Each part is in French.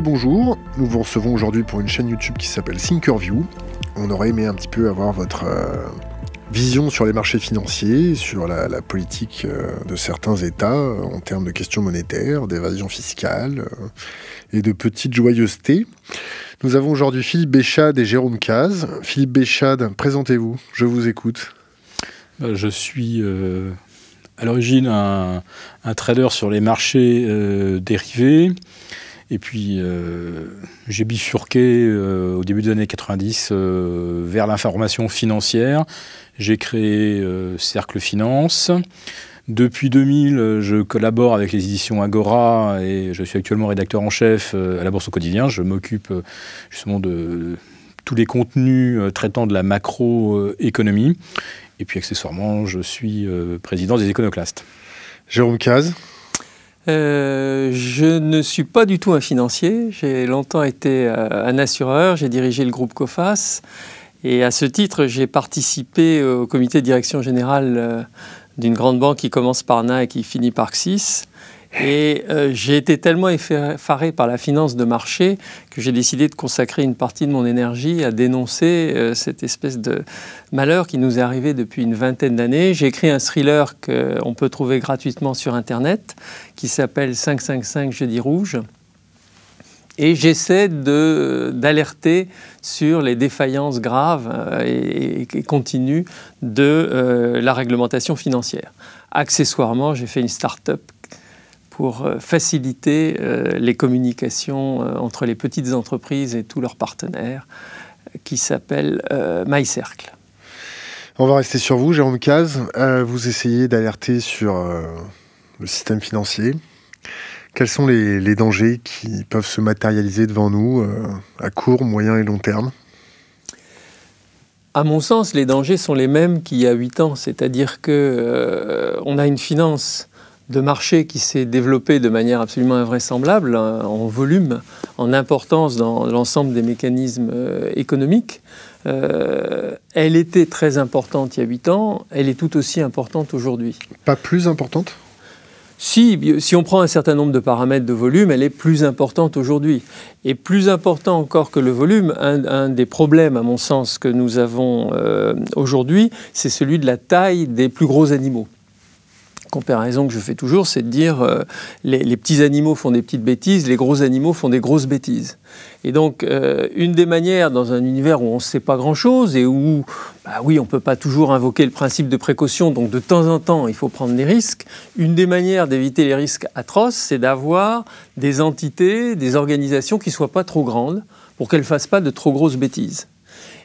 bonjour. Nous vous recevons aujourd'hui pour une chaîne YouTube qui s'appelle Thinkerview. On aurait aimé un petit peu avoir votre euh, vision sur les marchés financiers, sur la, politique euh, de certains États euh, en termes de questions monétaires, d'évasion fiscale et de petites joyeusetés. Nous avons aujourd'hui Philippe Béchade et Jérôme Caz. Philippe Béchade, présentez-vous, je vous écoute. Bah, je suis à l'origine un, trader sur les marchés dérivés. Et puis, euh, j'ai bifurqué euh, au début des années 90 euh, vers l'information financière. J'ai créé Cercle Finance. Depuis 2000, je collabore avec les éditions Agora et je suis actuellement rédacteur en chef à la Bourse au quotidien. Je m'occupe justement de, de tous les contenus traitant de la macroéconomie. Et puis accessoirement, je suis président des éconoclastes. Jérôme Caz, euh, je ne suis pas du tout un financier. J'ai longtemps été euh, un assureur. J'ai dirigé le groupe COFAS. Et à ce titre, j'ai participé au comité de direction générale euh, d'une grande banque qui commence par NA et qui finit par XIS. Et euh, j'ai été tellement effaré par la finance de marché que j'ai décidé de consacrer une partie de mon énergie à dénoncer euh, cette espèce de malheur qui nous est arrivé depuis une vingtaine d'années. J'ai écrit un thriller qu'on peut trouver gratuitement sur Internet qui s'appelle 555 Jeudi Rouge. Et j'essaie d'alerter sur les défaillances graves euh, et, continues de la réglementation financière. Accessoirement, j'ai fait une start-up pour euh, faciliter euh, les communications euh, entre les petites entreprises et tous leurs partenaires, qui s'appelle MyCircle. On va rester sur vous, Jérôme Caz. vous essayez d'alerter sur le système financier. Quels sont les, dangers qui peuvent se matérialiser devant nous à court, moyen et long terme à mon sens, les dangers sont les mêmes qu'il y a huit ans, c'est-à-dire que on a une finance de marché qui s'est développé de manière absolument invraisemblable hein, en volume, en importance dans l'ensemble des mécanismes euh, économiques. Euh, elle était très importante il y a 8 ans, elle est tout aussi importante aujourd'hui. Pas plus importante si, si on prend un certain nombre de paramètres de volume, elle est plus importante aujourd'hui. Et plus important encore que le volume, un, des problèmes, à mon sens, que nous avons euh, aujourd'hui, c'est celui de la taille des plus gros animaux comparaison que je fais toujours, c'est de dire euh, les, petits animaux font des petites bêtises, les gros animaux font des grosses bêtises. Et donc, euh, une des manières, dans un univers où on ne sait pas grand-chose et où, bah oui, on ne peut pas toujours invoquer le principe de précaution, donc de temps en temps, il faut prendre des risques, une des manières d'éviter les risques atroces, c'est d'avoir des entités, des organisations qui ne soient pas trop grandes pour qu'elles ne fassent pas de trop grosses bêtises.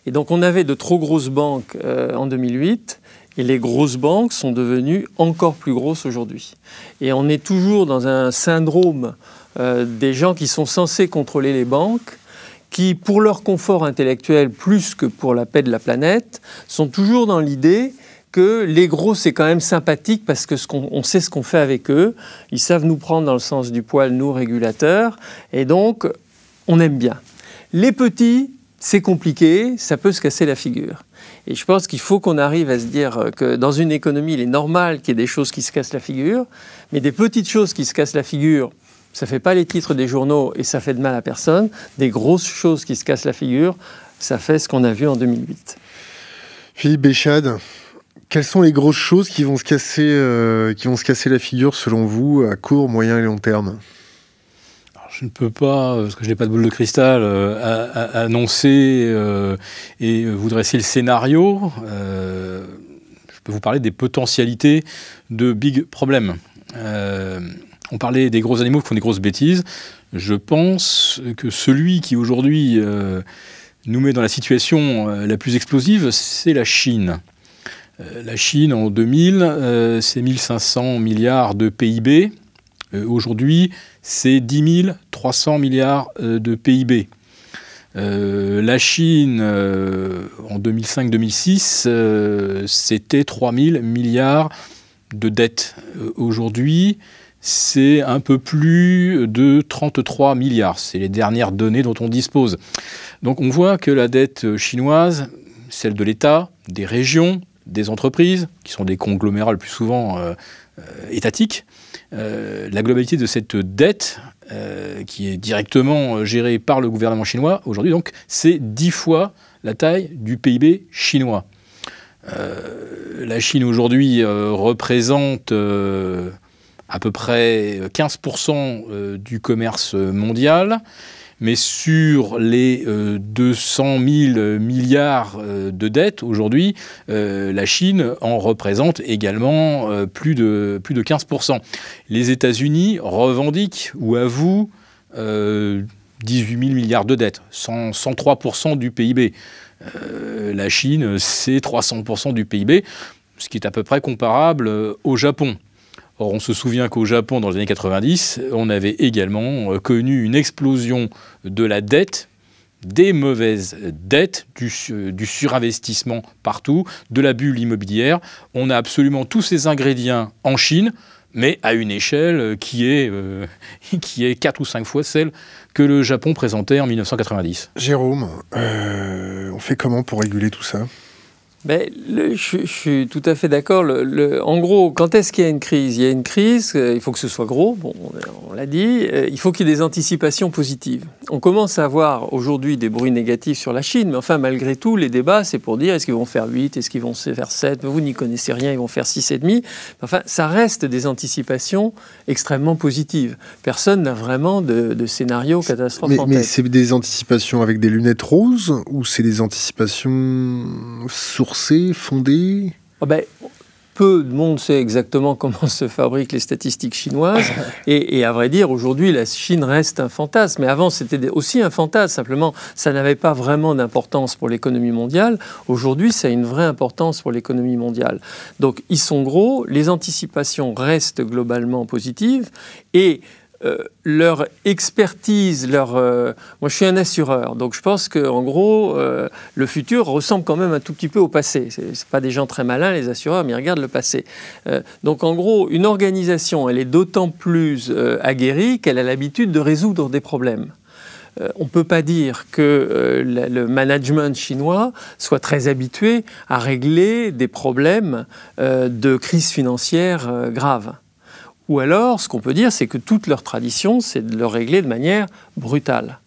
Et donc on avait de trop grosses banques euh, en 2008, et les grosses banques sont devenues encore plus grosses aujourd'hui. Et on est toujours dans un syndrome euh, des gens qui sont censés contrôler les banques, qui, pour leur confort intellectuel plus que pour la paix de la planète, sont toujours dans l'idée que les gros, c'est quand même sympathique parce que sait ce qu'on fait avec eux. Ils savent nous prendre dans le sens du poil, nous, régulateurs. Et donc, on aime bien. Les petits, c'est compliqué, ça peut se casser la figure. Et je pense qu'il faut qu'on arrive à se dire euh, que dans une économie, il est normal qu'il y ait des choses qui se cassent la figure, mais des petites choses qui se cassent la figure, ça ne fait pas les titres des journaux et ça fait de mal à personne. Des grosses choses qui se cassent la figure, ça fait ce qu'on a vu en 2008. Philippe Béchade, quelles sont les grosses choses qui vont euh, qui vont se casser la figure selon vous à court, moyen et long terme je ne peux pas, euh, parce que je n'ai pas de boule de cristal, euh, annoncer euh, et vous dresser le scénario. je peux vous parler des potentialités de big problèmes. on parlait des gros animaux qui font des grosses bêtises. Je pense que celui qui aujourd'hui nous met dans la situation la plus explosive, c'est la Chine. La Chine en 2000, c'est 1500 milliards de PIB. Aujourd'hui, c'est 10 300 milliards euh, de PIB. Euh, la Chine, euh, en 2005-2006, c'était 3 000 milliards de dettes. Aujourd'hui, c'est un peu plus de 33 milliards. C'est les dernières données dont on dispose. Donc on voit que la dette chinoise, celle de l'État, des régions, des entreprises, qui sont des conglomérats le plus souvent étatiques, euh, la globalité de cette dette, euh, qui est directement euh, gérée par le gouvernement chinois aujourd'hui, donc c'est dix fois la taille du PIB chinois. la Chine aujourd'hui représente à peu près 15% du commerce mondial mais sur les 200 euh, 000 milliards euh, de dettes aujourd'hui, euh, la Chine en représente également plus, de, 15 Les États-Unis revendiquent ou avouent 18 000 milliards de dettes, 103 du PIB. la Chine, c'est 300 du PIB, ce qui est à peu près comparable au Japon. Or, on se souvient qu'au Japon, dans les années 90, on avait également euh, connu une explosion de la dette des mauvaises dettes, euh, du, surinvestissement partout, de la bulle immobilière. On a absolument tous ces ingrédients en Chine, mais à une échelle euh, qui est, qui est 4 ou 5 fois celle que le Japon présentait en 1990. Jérôme, on fait comment pour réguler tout ça ben, je, suis tout à fait d'accord. Le, en gros, quand est-ce qu'il y a une crise Il y a une crise, euh, il faut que ce soit gros, bon, on, l'a dit, euh, il faut qu'il y ait des anticipations positives. On commence à avoir aujourd'hui des bruits négatifs sur la Chine, mais enfin, malgré tout, les débats, c'est pour dire est-ce qu'ils vont faire 8, est-ce qu'ils vont faire 7, vous n'y connaissez rien, ils vont faire 6,5. Enfin, ça reste des anticipations extrêmement positives. Personne n'a vraiment de, scénario catastrophe mais, Mais c'est des anticipations avec des lunettes roses ou c'est des anticipations sur fondée ah ben, Peu de monde sait exactement comment se fabriquent les statistiques chinoises. et, et à vrai dire, aujourd'hui, la Chine reste un fantasme. Mais avant, c'était aussi un fantasme. Simplement, ça n'avait pas vraiment d'importance pour l'économie mondiale. Aujourd'hui, ça a une vraie importance pour l'économie mondiale. Donc, ils sont gros. Les anticipations restent globalement positives. Et euh, leur expertise, leur. Euh, moi, je suis un assureur, donc je pense que, en gros, euh, le futur ressemble quand même un tout petit peu au passé. C'est pas des gens très malins, les assureurs, mais ils regardent le passé. donc, en gros, une organisation, elle est d'autant plus aguerrie qu'elle a l'habitude de résoudre des problèmes on ne peut pas dire que le management chinois soit très habitué à régler des problèmes de crise financière grave. Ou alors, ce qu'on peut dire, c'est que toute leur tradition, c'est de le régler de manière brutale.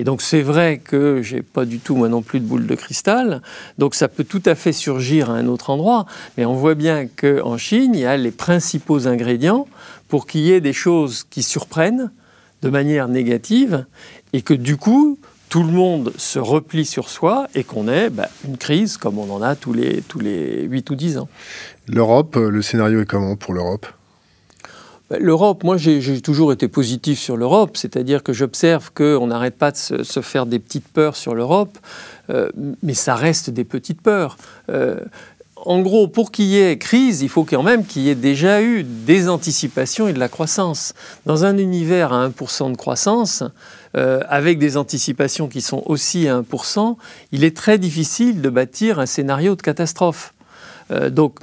Et donc c'est vrai que j'ai pas du tout moi non plus de boule de cristal, donc ça peut tout à fait surgir à un autre endroit, mais on voit bien qu'en Chine, il y a les principaux ingrédients pour qu'il y ait des choses qui surprennent de manière négative et que du coup tout le monde se replie sur soi et qu'on ait bah, une crise comme on en a tous les, tous les 8 ou 10 ans. L'Europe, le scénario est comment pour l'Europe bah, L'Europe, moi j'ai toujours été positif sur l'Europe, c'est-à-dire que j'observe qu'on n'arrête pas de se, faire des petites peurs sur l'Europe, euh, mais ça reste des petites peurs. Euh, en gros, pour qu'il y ait crise, il faut quand même qu'il y ait déjà eu des anticipations et de la croissance. Dans un univers à 1% de croissance, euh, avec des anticipations qui sont aussi à 1%, il est très difficile de bâtir un scénario de catastrophe. donc,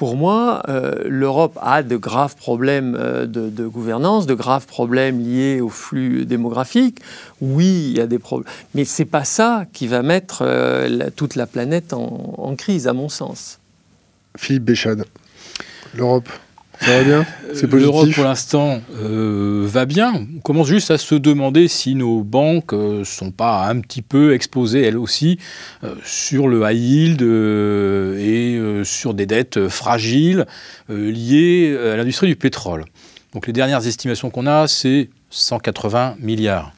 pour moi, euh, l'Europe a de graves problèmes euh, de, gouvernance, de graves problèmes liés au flux démographique. Oui, il y a des problèmes, mais ce n'est pas ça qui va mettre euh, toute la planète en, en, crise, à mon sens. Philippe Béchade, l'Europe. Ça va bien euh, C'est L'Europe, pour l'instant, euh, va bien. On commence juste à se demander si nos banques ne euh, sont pas un petit peu exposées, elles aussi, sur le high yield et sur des dettes fragiles liées à l'industrie du pétrole. Donc les dernières estimations qu'on a, c'est 180 milliards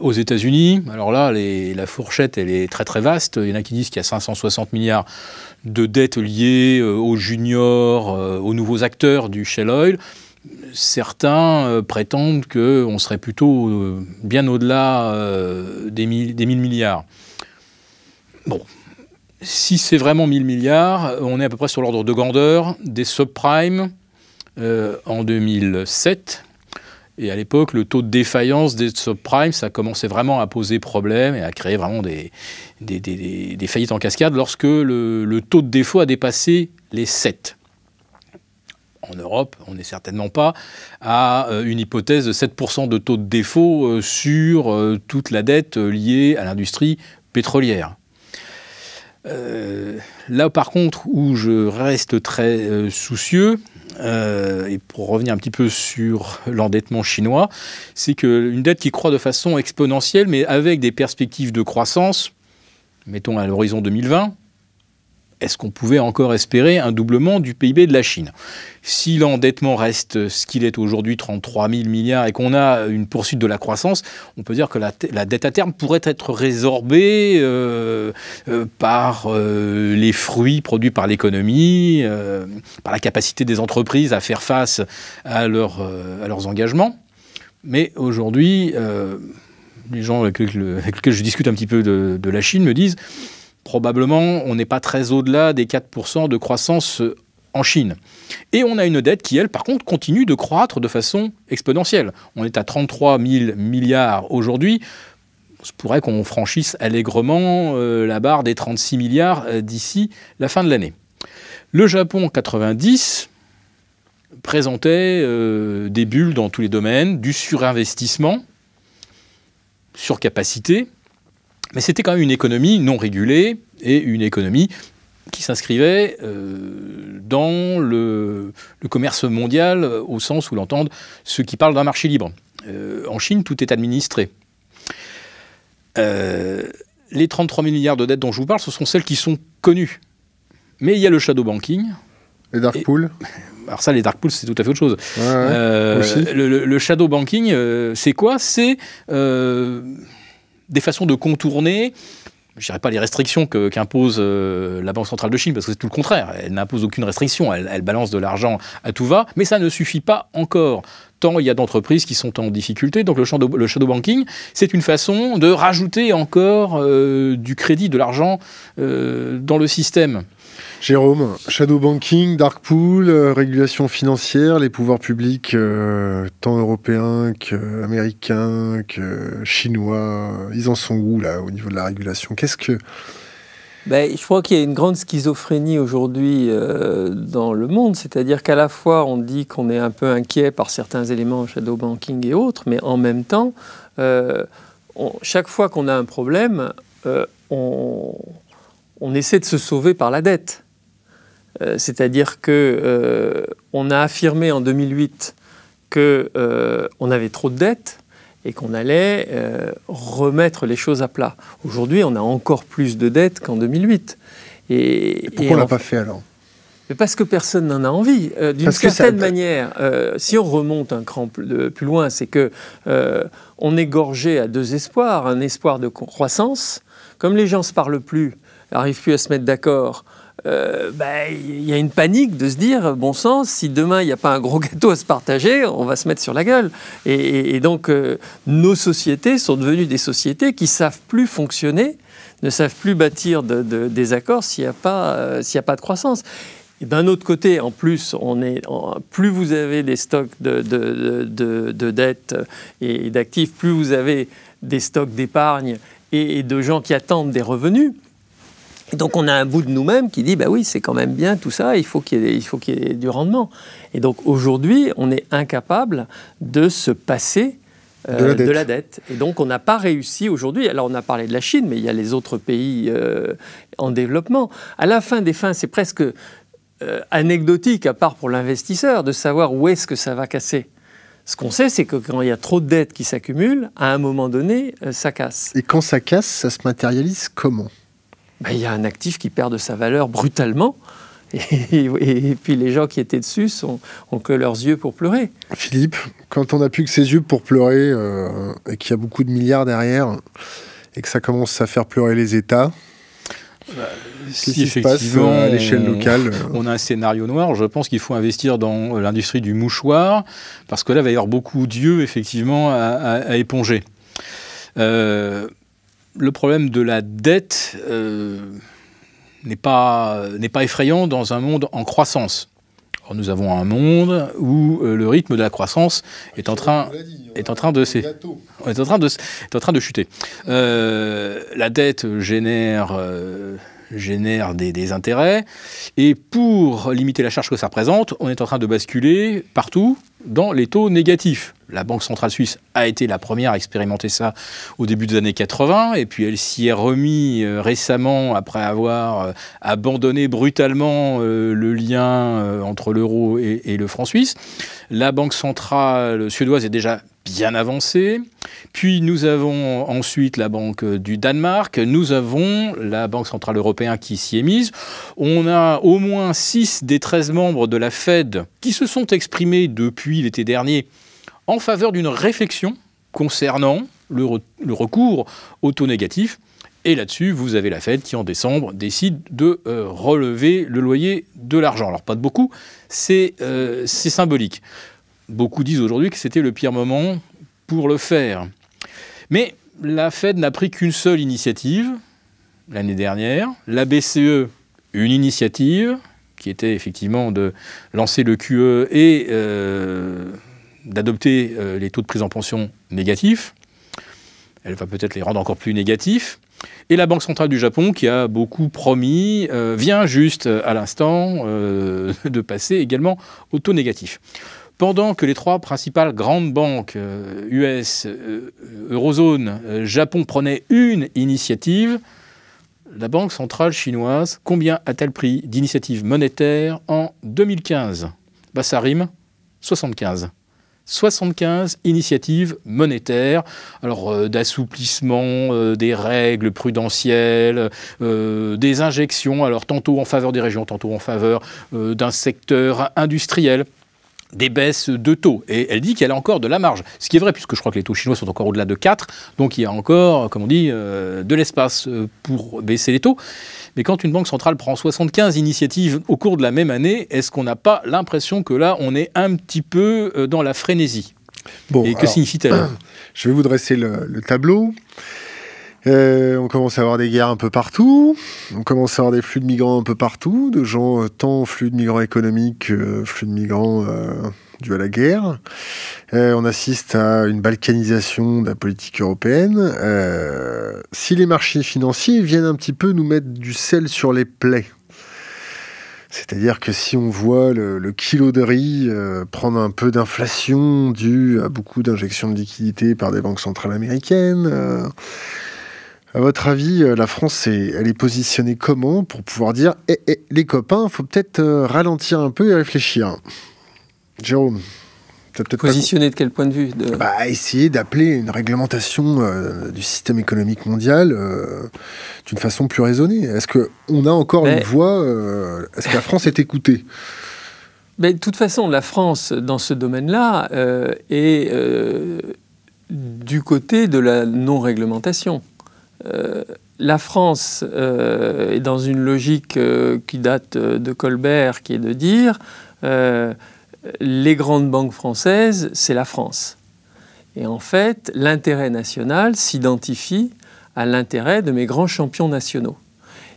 aux États-Unis, alors là, la fourchette, elle est très très vaste. Il y en a qui disent qu'il y a 560 milliards de dettes liées euh, aux juniors, euh, aux nouveaux acteurs du Shell Oil. Certains euh, prétendent qu'on serait plutôt bien au-delà des 1000 milliards. Bon, si c'est vraiment 1000 milliards, on est à peu près sur l'ordre de grandeur des subprimes en 2007, et à l'époque, le taux de défaillance des subprimes, ça commençait vraiment à poser problème et à créer vraiment des, faillites en cascade lorsque le, taux de défaut a dépassé les 7. En Europe, on n'est certainement pas à euh, une hypothèse de 7% de taux de défaut euh, sur euh, toute la dette liée à l'industrie pétrolière. là, par contre, où je reste très soucieux, euh, et pour revenir un petit peu sur l'endettement chinois, c'est qu'une dette qui croît de façon exponentielle, mais avec des perspectives de croissance, mettons à l'horizon 2020, est-ce qu'on pouvait encore espérer un doublement du PIB de la Chine Si l'endettement reste ce qu'il est aujourd'hui, 33 000 milliards, et qu'on a une poursuite de la croissance, on peut dire que la, dette à terme pourrait être résorbée euh, euh, par euh, les fruits produits par l'économie, par la capacité des entreprises à faire face à, leurs engagements. Mais aujourd'hui, les gens avec, lesquels je discute un petit peu de la Chine me disent probablement, on n'est pas très au-delà des 4% de croissance euh, en Chine. Et on a une dette qui, elle, par contre, continue de croître de façon exponentielle. On est à 33 000 milliards aujourd'hui. On pourrait qu'on franchisse allègrement euh, la barre des 36 milliards euh, d'ici la fin de l'année. Le Japon 90 présentait des bulles dans tous les domaines, du surinvestissement, surcapacité, mais c'était quand même une économie non régulée et une économie qui s'inscrivait euh, dans le, commerce mondial euh, au sens où l'entendent ceux qui parlent d'un marché libre. Euh, en Chine, tout est administré. les 33 milliards de dettes dont je vous parle, ce sont celles qui sont connues. Mais il y a le shadow banking. Les dark pools alors ça, les dark pools, c'est tout à fait autre chose. le, shadow banking, c'est quoi C'est des façons de contourner je dirais pas les restrictions qu'impose euh, la Banque centrale de Chine, parce que c'est tout le contraire. Elle n'impose aucune restriction, elle, balance de l'argent à tout va, mais ça ne suffit pas encore. Tant il y a d'entreprises qui sont en difficulté, donc le shadow, banking, c'est une façon de rajouter encore euh, du crédit, de l'argent euh, dans le système. Jérôme, shadow banking, dark pool, euh, régulation financière, les pouvoirs publics, euh, tant européens qu'américains, que chinois, euh, ils en sont où là au niveau de la régulation Qu'est-ce que ben, je crois qu'il y a une grande schizophrénie aujourd'hui dans le monde, c'est-à-dire qu'à la fois on dit qu'on est un peu inquiet par certains éléments shadow banking et autres, mais en même temps, chaque fois qu'on a un problème, on, on, essaie de se sauver par la dette. Euh, c'est-à-dire que euh, on a affirmé en 2008 qu'on euh, avait trop de dettes et qu'on allait remettre les choses à plat. Aujourd'hui, on a encore plus de dettes qu'en 2008. Et, pourquoi on l'a pas fait alors parce que personne n'en a envie. D'une certaine manière, si on remonte un cran plus, loin, c'est que on est gorgé à deux espoirs. Un espoir de croissance. Comme les gens ne se parlent plus, n'arrivent plus à se mettre d'accord, il euh, bah, y a une panique de se dire, bon sens, si demain il n'y a pas un gros gâteau à se partager, on va se mettre sur la gueule. Et, donc euh, nos sociétés sont devenues des sociétés qui savent plus fonctionner, ne savent plus bâtir de, des accords s'il n'y a, pas, euh, a pas de croissance. D'un autre côté, en plus, on est plus vous avez des stocks de, dettes et d'actifs, plus vous avez des stocks d'épargne et, de gens qui attendent des revenus. Donc on a un bout de nous-mêmes qui dit, bah oui, c'est quand même bien tout ça, il faut qu'il y, qu'il y, ait du rendement. Et donc aujourd'hui, on est incapable de se passer euh, de, la dette. Et donc on n'a pas réussi aujourd'hui, alors on a parlé de la Chine, mais il y a les autres pays euh, en développement. À la fin des fins, c'est presque euh, anecdotique, à part pour l'investisseur, de savoir où est-ce que ça va casser. Ce qu'on sait, c'est que quand il y a trop de dettes qui s'accumulent, à un moment donné, ça casse. Et quand ça casse, ça se matérialise comment ben, il y a un actif qui perd de sa valeur brutalement. Et, puis les gens qui étaient dessus sont, ont que leurs yeux pour pleurer. Philippe, quand on n'a plus que ses yeux pour pleurer euh, et qu'il y a beaucoup de milliards derrière et que ça commence à faire pleurer les États, bah, si, passe euh, à l'échelle locale On a un scénario noir. Je pense qu'il faut investir dans l'industrie du mouchoir parce que là, il va y avoir beaucoup d'yeux effectivement à, à éponger. Euh, le problème de la dette euh, n'est pas, effrayant dans un monde en croissance. nous avons un monde où euh, le rythme de la croissance est en train, de en train de en train de chuter. Euh, la dette génère des, des, intérêts et pour limiter la charge que ça représente, on est en train de basculer partout dans les taux négatifs la Banque centrale suisse a été la première à expérimenter ça au début des années 80, et puis elle s'y est remise euh, récemment après avoir euh, abandonné brutalement euh, le lien entre l'euro et, et, le franc suisse. La Banque centrale suédoise est déjà bien avancée. Puis nous avons ensuite la Banque du Danemark, nous avons la Banque centrale européenne qui s'y est mise. On a au moins 6 des 13 membres de la Fed qui se sont exprimés depuis l'été dernier en faveur d'une réflexion concernant le, recours au taux négatif. Et là-dessus, vous avez la Fed qui, en décembre, décide de euh, relever le loyer de l'argent. Alors, pas de beaucoup, euh, c'est symbolique. Beaucoup disent aujourd'hui que c'était le pire moment pour le faire. Mais la Fed n'a pris qu'une seule initiative l'année dernière. La BCE, une initiative qui était effectivement de lancer le QE et euh, d'adopter euh, les taux de prise en pension négatifs. Elle va peut-être les rendre encore plus négatifs. Et la Banque centrale du Japon, qui a beaucoup promis, euh, vient juste euh, à l'instant de passer également au taux négatif. Pendant que les trois principales grandes banques US, Eurozone, Japon prenaient une initiative, la Banque centrale chinoise, combien a-t-elle pris d'initiatives monétaires en 2015 Bah ça rime 75. 75 initiatives monétaires, alors euh, d'assouplissement euh, des règles prudentielles, euh, des injections, alors tantôt en faveur des régions, tantôt en faveur d'un secteur industriel des baisses de taux. Et elle dit qu'elle a encore de la marge. Ce qui est vrai, puisque je crois que les taux chinois sont encore au-delà de 4, donc il y a encore, comme on dit, de l'espace pour baisser les taux. Mais quand une banque centrale prend 75 initiatives au cours de la même année, est-ce qu'on n'a pas l'impression que là, on est un petit peu euh, dans la frénésie Et que signifie t Je vais vous dresser le, tableau. Euh, on commence à avoir des guerres un peu partout, on commence à avoir des flux de migrants un peu partout, de gens, euh, tant flux de migrants économiques, flux de migrants dû à la guerre. Euh, on assiste à une balkanisation de la politique européenne. Euh, si les marchés financiers viennent un petit peu nous mettre du sel sur les plaies, c'est-à-dire que si on voit le, kilo de riz euh, prendre un peu d'inflation dû à beaucoup d'injections de liquidités par des banques centrales américaines, à votre avis, la France, est, elle est positionnée comment pour pouvoir dire eh, eh, les copains, faut peut-être ralentir un peu et réfléchir Jérôme positionner de quel point de vue de... Bah, Essayer d'appeler une réglementation euh, du système économique mondial euh, d'une façon plus raisonnée. Est-ce qu'on a encore une voix euh, Est-ce que la France est écoutée Mais, De toute façon, la France, dans ce domaine-là, est du côté de la non-réglementation. la France est dans une logique qui date de Colbert, qui est de dire les grandes banques françaises, c'est la France. Et en fait, l'intérêt national s'identifie à l'intérêt de mes grands champions nationaux.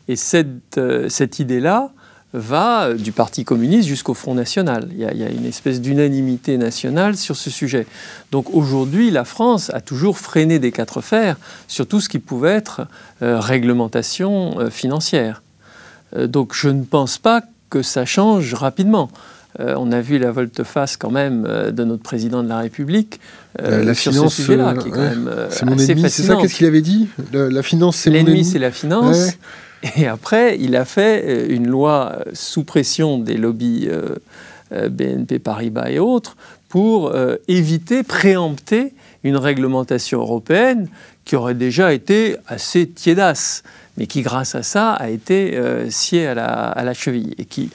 Et cette, euh, idée-là va euh, du Parti communiste jusqu'au Front national. Il y, a, une espèce d'unanimité nationale sur ce sujet. Donc aujourd'hui, la France a toujours freiné des quatre fers sur tout ce qui pouvait être euh, réglementation financière. donc je ne pense pas que ça change rapidement. Euh, on a vu la volte-face quand même euh, de notre président de la République euh, la finance, ce sujet C'est mon ennemi, c'est ça Qu'est-ce qu'il avait dit la, finance, c'est l'ennemi. L'ennemi, c'est la finance. Et après, il a fait une loi sous pression des lobbies BNP Paribas et autres pour éviter, préempter une réglementation européenne qui aurait déjà été assez tiédasse, mais qui, grâce à ça, a été sciée à la cheville et qui,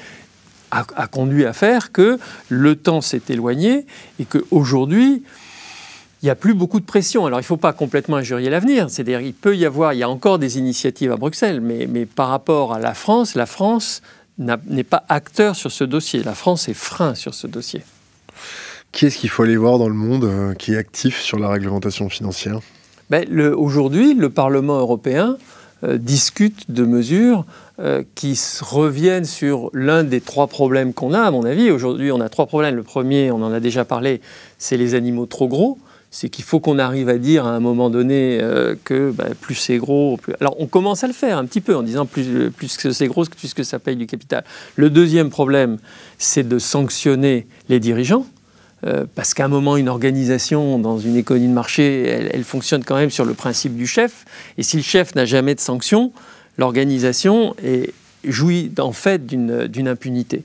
a, conduit à faire que le temps s'est éloigné et qu'aujourd'hui, il n'y a plus beaucoup de pression. Alors il ne faut pas complètement injurier l'avenir. C'est-à-dire il peut y avoir, il y a encore des initiatives à Bruxelles, mais, par rapport à la France, la France n'est pas acteur sur ce dossier. La France est frein sur ce dossier. Qui ce qu'il faut aller voir dans le monde euh, qui est actif sur la réglementation financière ben, Aujourd'hui, le Parlement européen euh, discute de mesures euh, qui reviennent sur l'un des trois problèmes qu'on a, à mon avis. Aujourd'hui, on a trois problèmes. Le premier, on en a déjà parlé, c'est les animaux trop gros. C'est qu'il faut qu'on arrive à dire à un moment donné euh, que bah, plus c'est gros, plus... Alors on commence à le faire un petit peu en disant plus, plus que c'est gros, plus que ça paye du capital. Le deuxième problème, c'est de sanctionner les dirigeants euh, parce qu'à un moment, une organisation dans une économie de marché, elle, fonctionne quand même sur le principe du chef. Et si le chef n'a jamais de sanction, l'organisation jouit en fait d'une impunité.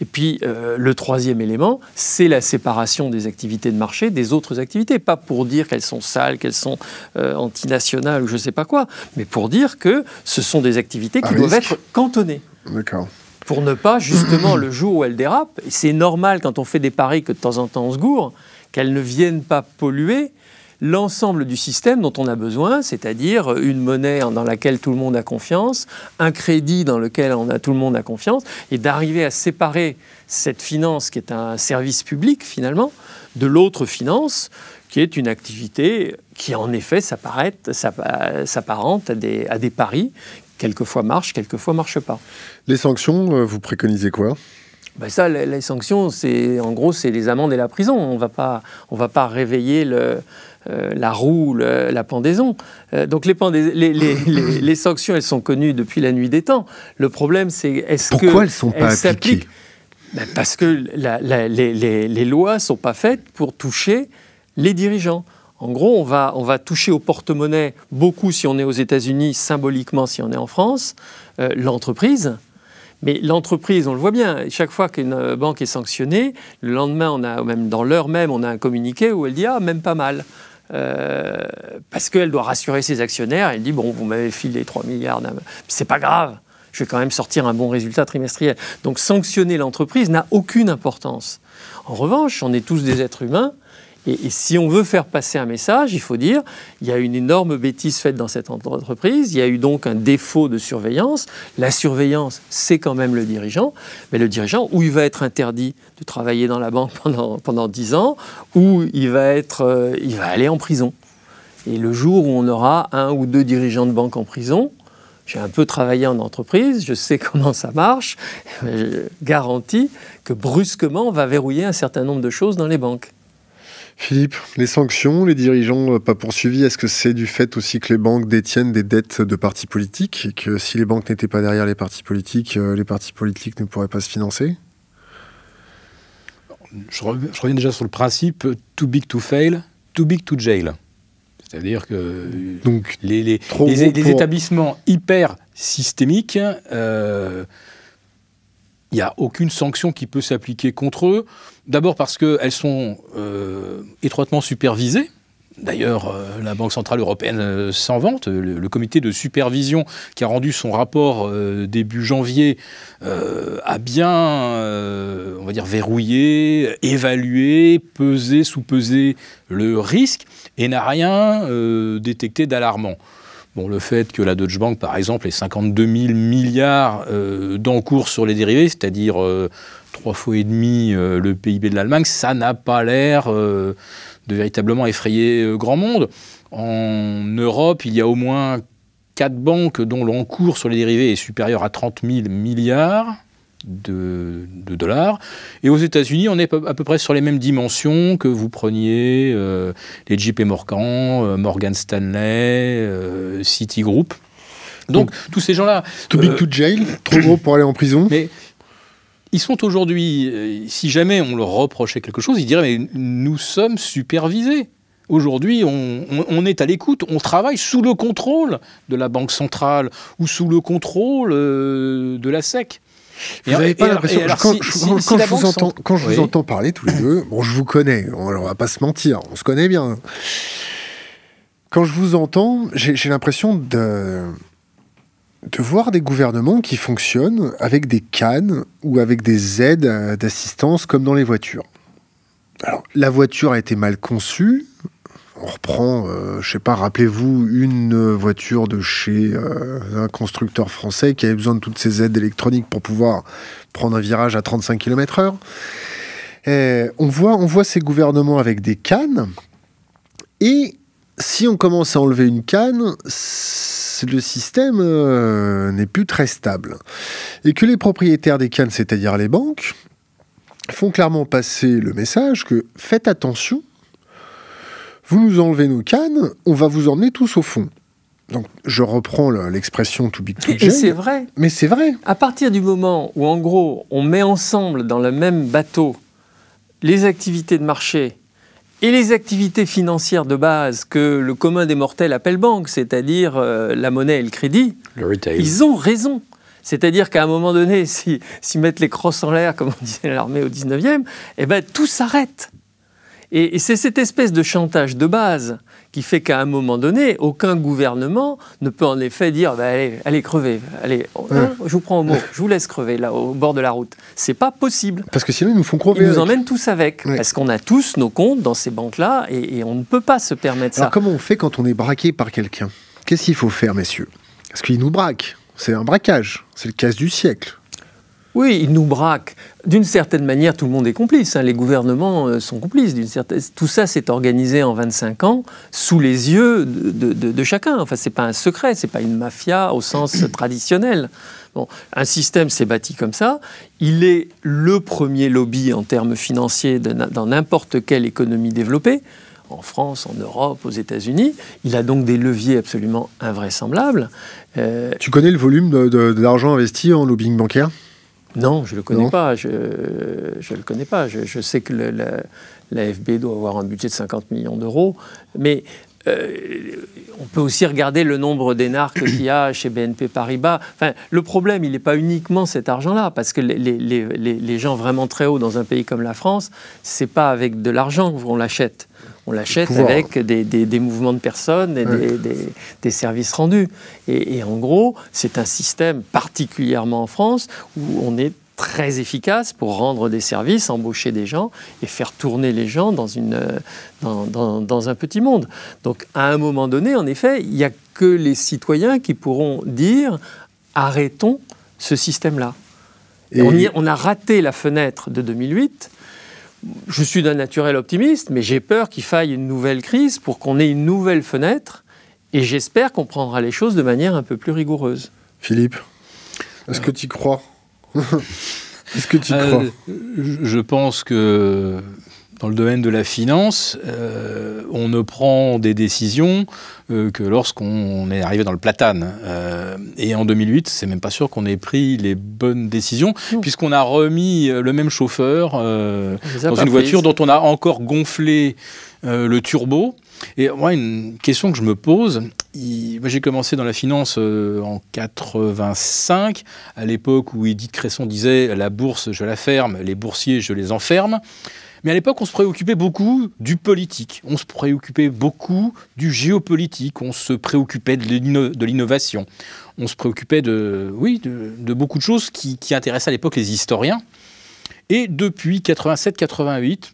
Et puis, euh, le troisième élément, c'est la séparation des activités de marché des autres activités. Pas pour dire qu'elles sont sales, qu'elles sont euh, antinationales ou je ne sais pas quoi, mais pour dire que ce sont des activités qui ah, doivent être cantonnées. D'accord pour ne pas, justement, le jour où elle dérape, c'est normal quand on fait des paris que de temps en temps on se gourre, qu'elle ne vienne pas polluer l'ensemble du système dont on a besoin, c'est-à-dire une monnaie dans laquelle tout le monde a confiance, un crédit dans lequel tout le monde a confiance, et d'arriver à séparer cette finance qui est un service public finalement de l'autre finance qui est une activité qui en effet s'apparente à des paris quelquefois marche, quelquefois marche pas. Les sanctions, euh, vous préconisez quoi ben ça, les, sanctions, c'est en gros, c'est les amendes et la prison. On va pas, on va pas réveiller euh, la roue, la pendaison. Euh, donc les, les, sanctions, elles sont connues depuis la nuit des temps. Le problème, c'est est-ce que pourquoi elles sont pas appliquées ben Parce que les, lois ne lois sont pas faites pour toucher les dirigeants. En gros, on va, toucher au porte-monnaie beaucoup si on est aux États-Unis, symboliquement si on est en France, euh, l'entreprise. Mais l'entreprise, on le voit bien, chaque fois qu'une banque est sanctionnée, le lendemain, on a, même dans l'heure même, on a un communiqué où elle dit Ah, même pas mal. Euh, parce qu'elle doit rassurer ses actionnaires. Elle dit Bon, vous m'avez filé 3 milliards, c'est pas grave, je vais quand même sortir un bon résultat trimestriel. Donc sanctionner l'entreprise n'a aucune importance. En revanche, on est tous des êtres humains et, si on veut faire passer un message, il faut dire il y a une énorme bêtise faite dans cette entreprise, il y a eu donc un défaut de surveillance. La surveillance, c'est quand même le dirigeant, mais le dirigeant, ou il va être interdit de travailler dans la banque pendant, pendant 10 ans, ou il va, être, euh, il va aller en prison. Et le jour où on aura un ou deux dirigeants de banque en prison, j'ai un peu travaillé en entreprise, je sais comment ça marche, je garantis que brusquement on va verrouiller un certain nombre de choses dans les banques. Philippe, les sanctions, les dirigeants euh, pas poursuivis, est-ce que c'est du fait aussi que les banques détiennent des dettes de partis politiques et que si les banques n'étaient pas derrière les partis politiques, euh, les partis politiques ne pourraient pas se financer je, reviens déjà sur le principe too big to fail, too big to jail. C'est-à-dire que Donc, les, établissements hyper systémiques euh, il n'y a aucune sanction qui peut s'appliquer contre eux. D'abord parce qu'elles sont euh, étroitement supervisées. D'ailleurs, euh, la Banque Centrale Européenne euh, s'en vante. Le, le, comité de supervision qui a rendu son rapport début janvier a bien, on va dire, verrouillé, évalué, pesé, sous-pesé le risque et n'a rien détecté d'alarmant. Bon, le fait que la Deutsche Bank, par exemple, ait 52 000 milliards euh, d'encours sur les dérivés, c'est-à-dire euh, trois fois et demi euh, le PIB de l'Allemagne, ça n'a pas l'air de véritablement effrayer grand monde. En Europe, il y a au moins quatre banques dont l'encours sur les dérivés est supérieur à 30 000 milliards de, dollars. Et aux États-Unis, on est à peu près sur les mêmes dimensions que vous preniez euh, les JP Morgan, euh, Morgan Stanley, euh, Citigroup. Donc, tous ces gens-là. Too big to jail, trop gros pour aller en prison. Mais ils sont aujourd'hui, si jamais on leur reprochait quelque chose, ils diraient mais nous sommes supervisés. Aujourd'hui, on, est à l'écoute, on travaille sous le contrôle de la Banque centrale ou sous le contrôle de la SEC. Vous n'avez pas l'impression. Quand, je, vous entends, quand je entends parler tous les deux, bon, je vous connais, on ne va pas se mentir, on se connaît bien. Quand je vous entends, j'ai l'impression de de voir des gouvernements qui fonctionnent avec des cannes ou avec des aides euh, d'assistance comme dans les voitures. Alors, la voiture a été mal conçue, on reprend, euh, je sais pas, rappelez-vous une euh, voiture de chez euh, un constructeur français qui avait besoin de toutes ses aides électroniques pour pouvoir prendre un virage à 35 km/h. Eh, on voit, on voit ces gouvernements avec des cannes, et si on commence à enlever une canne, le système n'est plus très stable. Et que les propriétaires des cannes, c'est-à-dire les banques, font clairement passer le message que faites attention vous nous enlevez nos cannes, on va vous emmener tous au fond. Donc, je reprends l'expression to big to jail. c'est vrai. Mais c'est vrai. À partir du moment où, en gros, on met ensemble dans le même bateau les activités de marché et les activités financières de base que le commun des mortels appelle banque, c'est-à-dire euh, la monnaie et le crédit, ils ont raison. C'est-à-dire qu'à un moment donné, s'ils mettent les crosses en l'air, comme on disait l'armée au 19e, eh ben, tout s'arrête. Et, c'est cette espèce de chantage de base qui fait qu'à un moment donné, aucun gouvernement ne peut en effet dire bah, allez, allez allez, oh, hein, je vous prends au mot, je vous laisse crever là au bord de la route. C'est pas possible. Parce que sinon ils nous font crever. Ils nous emmènent tous avec. Parce qu'on a tous nos comptes dans ces banques-là et, on ne peut pas se permettre ça. Alors comment on fait quand on est braqué par quelqu'un Qu'est-ce qu'il faut faire, messieurs Parce qu'ils nous braquent. C'est un braquage. C'est le casse du siècle. Oui, ils nous braquent. D'une certaine manière, tout le monde est complice. Hein. Les gouvernements euh, sont complices. Tout ça s'est organisé en 25 ans sous les yeux de, chacun. Enfin, ce n'est pas un secret, ce n'est pas une mafia au sens traditionnel. un système s'est bâti comme ça. Il est le premier lobby en termes financiers dans n'importe quelle économie développée en France, en Europe, aux États-Unis. Il a donc des leviers absolument invraisemblables. Euh, tu connais le volume de d'argent investi en lobbying bancaire non, je ne le connais pas. Je ne le connais pas. Je, sais que le, la, doit avoir un budget de 50 millions d'euros. Mais euh, on peut aussi regarder le nombre d'énarques qu'il y a chez BNP Paribas. Enfin, le problème, il n'est pas uniquement cet argent-là, parce que les, gens vraiment très hauts dans un pays comme la France, ce n'est pas avec de l'argent qu'on l'achète on l'achète avec des, mouvements de personnes et des, services rendus. Et, en gros, c'est un système, particulièrement en France, où on est très efficace pour rendre des services, embaucher des gens et faire tourner les gens dans, une, dans, un petit monde. Donc à un moment donné, en effet, il n'y a que les citoyens qui pourront dire arrêtons ce système-là. On, on, a raté la fenêtre de 2008 je suis d'un naturel optimiste, mais j'ai peur qu'il faille une nouvelle crise pour qu'on ait une nouvelle fenêtre, et j'espère qu'on prendra les choses de manière un peu plus rigoureuse. Philippe, est-ce que euh. tu crois Est-ce que tu euh, crois Je pense que dans le domaine de la finance, euh, on ne prend des décisions euh, que lorsqu'on est arrivé dans le platane. Euh, et en 2008, c'est même pas sûr qu'on ait pris les bonnes décisions, puisqu'on a remis le même chauffeur dans une voiture dont on a encore gonflé le turbo. Et moi, une question que je me pose, j'ai commencé dans la finance en 85, à l'époque où Edith Cresson disait la bourse, je la ferme, les boursiers, je les enferme. Mais à l'époque, on se préoccupait beaucoup du politique, on se préoccupait beaucoup du géopolitique, on se préoccupait de l'innovation, on se préoccupait de, oui, de, beaucoup de choses qui, qui intéressaient à l'époque les historiens. Et depuis 87-88,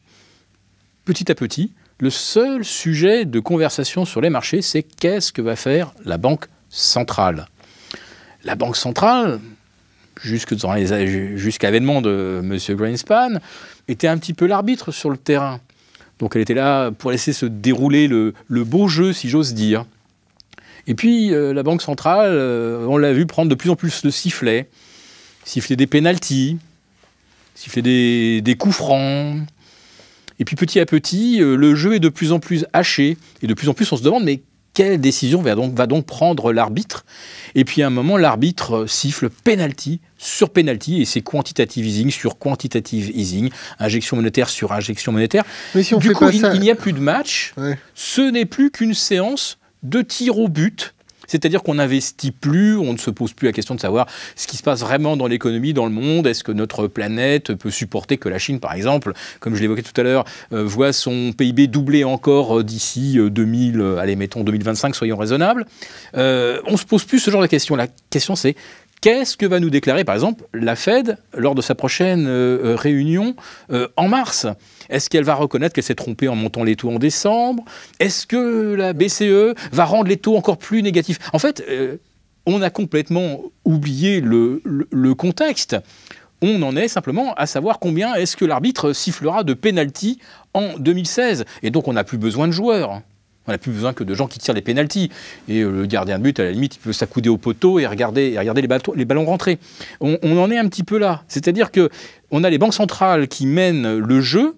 petit à petit, le seul sujet de conversation sur les marchés, c'est qu'est-ce que va faire la Banque centrale La Banque centrale, jusque jusqu'à l'avènement de M. Greenspan, était un petit peu l'arbitre sur le terrain. Donc elle était là pour laisser se dérouler le, beau jeu, si j'ose dire. Et puis euh, la Banque centrale, euh, on l'a vu prendre de plus en plus le sifflet, siffler des pénalties, siffler des, des coups francs. Et puis petit à petit, euh, le jeu est de plus en plus haché. Et de plus en plus, on se demande, mais quelle décision va donc, prendre l'arbitre Et puis à un moment, l'arbitre euh, siffle penalty sur penalty et c'est quantitative easing sur quantitative easing, injection monétaire sur injection monétaire. Mais si on du fait il, n'y a plus de match. Ce n'est plus qu'une séance de tir au but c'est-à-dire qu'on n'investit plus, on ne se pose plus la question de savoir ce qui se passe vraiment dans l'économie, dans le monde. Est-ce que notre planète peut supporter que la Chine, par exemple, comme je l'évoquais tout à l'heure, euh, voit son PIB doubler encore euh, d'ici 2000, euh, allez, mettons 2025, soyons raisonnables. on ne se pose plus ce genre de questions. La question, c'est Qu'est-ce que va nous déclarer, par exemple, la Fed lors de sa prochaine réunion en mars est-ce qu'elle va reconnaître qu'elle s'est trompée en montant les taux en décembre Est-ce que la BCE va rendre les taux encore plus négatifs En fait, euh, on a complètement oublié le, contexte. On en est simplement à savoir combien est-ce que l'arbitre sifflera de pénalty en 2016. Et donc on n'a plus besoin de joueurs. On n'a plus besoin que de gens qui tirent les pénalties. Et euh, le gardien de but, à la limite, il peut s'accouder au poteau et regarder, et regarder les, ballons rentrer. On, en est un petit peu là. C'est-à-dire que a les banques centrales qui mènent le jeu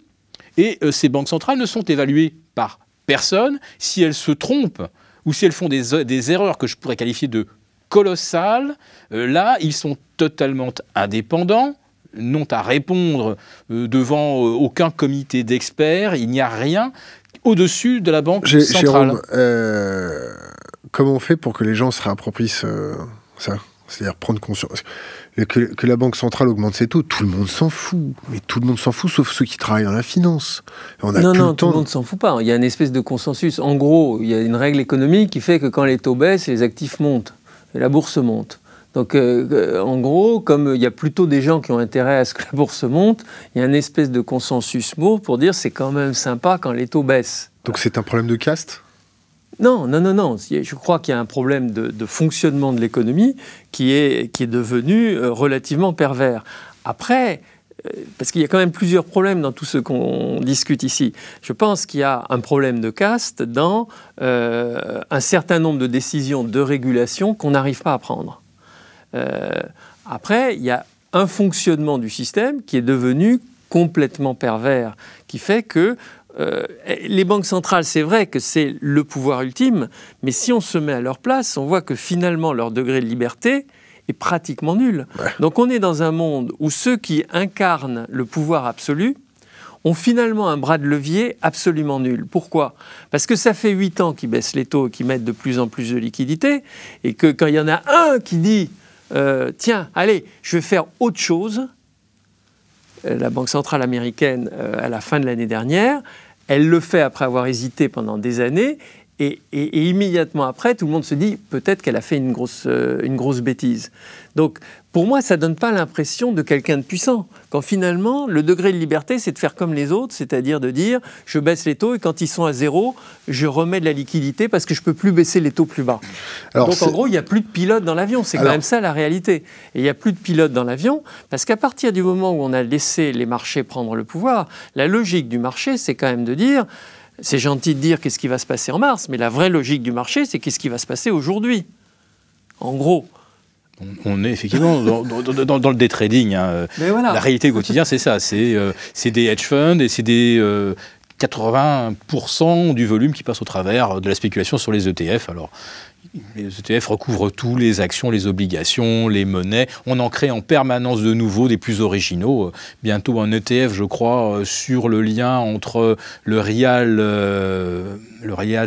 et euh, ces banques centrales ne sont évaluées par personne. Si elles se trompent ou si elles font des, erreurs que je pourrais qualifier de colossales, euh, là, ils sont totalement indépendants n'ont à répondre euh, devant aucun comité d'experts, il n'y a rien au-dessus de la banque centrale. Jérôme, comment on fait pour que les gens se réapproprient ça C'est-à-dire prendre conscience euh, que, la Banque centrale augmente ses taux, tout le monde s'en fout. Mais tout le monde s'en fout, sauf ceux qui travaillent dans la finance. On non, non, tout le monde s'en fout pas. Il y a une espèce de consensus. En gros, il y a une règle économique qui fait que quand les taux baissent, les actifs montent, la bourse monte. Donc, euh, euh, en gros, comme il y a plutôt des gens qui ont intérêt à ce que la bourse monte, il y a une espèce de consensus mot pour dire que c'est quand même sympa quand les taux baissent. Donc, c'est un problème de caste non, non, non, non. Je crois qu'il y a un problème de, fonctionnement de l'économie qui est, qui est devenu euh, relativement pervers. Après, euh, parce qu'il y a quand même plusieurs problèmes dans tout ce qu'on discute ici. Je pense qu'il y a un problème de caste dans euh, un certain nombre de décisions de régulation qu'on n'arrive pas à prendre. après, il y a un fonctionnement du système qui est devenu complètement pervers, qui fait que euh, les banques centrales, c'est vrai que c'est le pouvoir ultime, mais si on se met à leur place, on voit que finalement leur degré de liberté est pratiquement nul. Donc on est dans un monde où ceux qui incarnent le pouvoir absolu ont finalement un bras de levier absolument nul. Pourquoi Parce que ça fait 8 ans qu'ils baissent les taux et qu'ils mettent de plus en plus de liquidités, et que quand il y en a un qui dit euh, tiens, allez, je vais faire autre chose, euh, la Banque centrale américaine euh, à la fin de l'année dernière. Elle le fait après avoir hésité pendant des années. Et, immédiatement après, tout le monde se dit peut-être qu'elle a fait une grosse, euh, une grosse bêtise. Donc pour moi, ça donne pas l'impression de quelqu'un de puissant. Quand finalement, le degré de liberté, c'est de faire comme les autres, c'est-à-dire de dire, je baisse les taux et quand ils sont à zéro, je remets de la liquidité parce que je ne peux plus baisser les taux plus bas. Donc en gros, il n'y a plus de pilote dans l'avion. C'est quand même ça la réalité. Et il n'y a plus de pilote dans l'avion parce qu'à partir du moment où on a laissé les marchés prendre le pouvoir, la logique du marché, c'est quand même de dire, c'est gentil de dire qu'est-ce qui va se passer en mars, mais la vraie logique du marché, c'est qu'est-ce qui va se passer aujourd'hui. En gros on est effectivement dans, le day trading. Hein. La réalité quotidienne, c'est ça. Euh, c'est des hedge funds et c'est des 80% euh, du volume qui passe au travers de la spéculation sur les ETF. Alors, les ETF recouvrent tous les actions, les obligations, les monnaies. On en crée en permanence de nouveaux, des plus originaux. Bientôt un ETF, je crois, euh, sur le lien entre le rial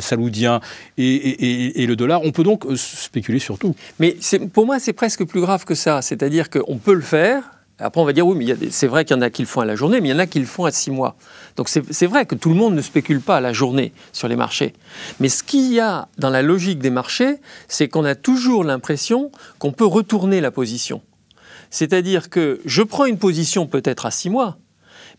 saloudien. et, et, le dollar, on peut donc euh, spéculer sur tout. Mais pour moi, c'est presque plus grave que ça. C'est-à-dire qu'on peut le faire, après, on va dire, oui, mais c'est vrai qu'il y en a qui le font à la journée, mais il y en a qui le font à six mois. Donc c'est vrai que tout le monde ne spécule pas à la journée sur les marchés. Mais ce qu'il y a dans la logique des marchés, c'est qu'on a toujours l'impression qu'on peut retourner la position. C'est-à-dire que je prends une position peut-être à six mois,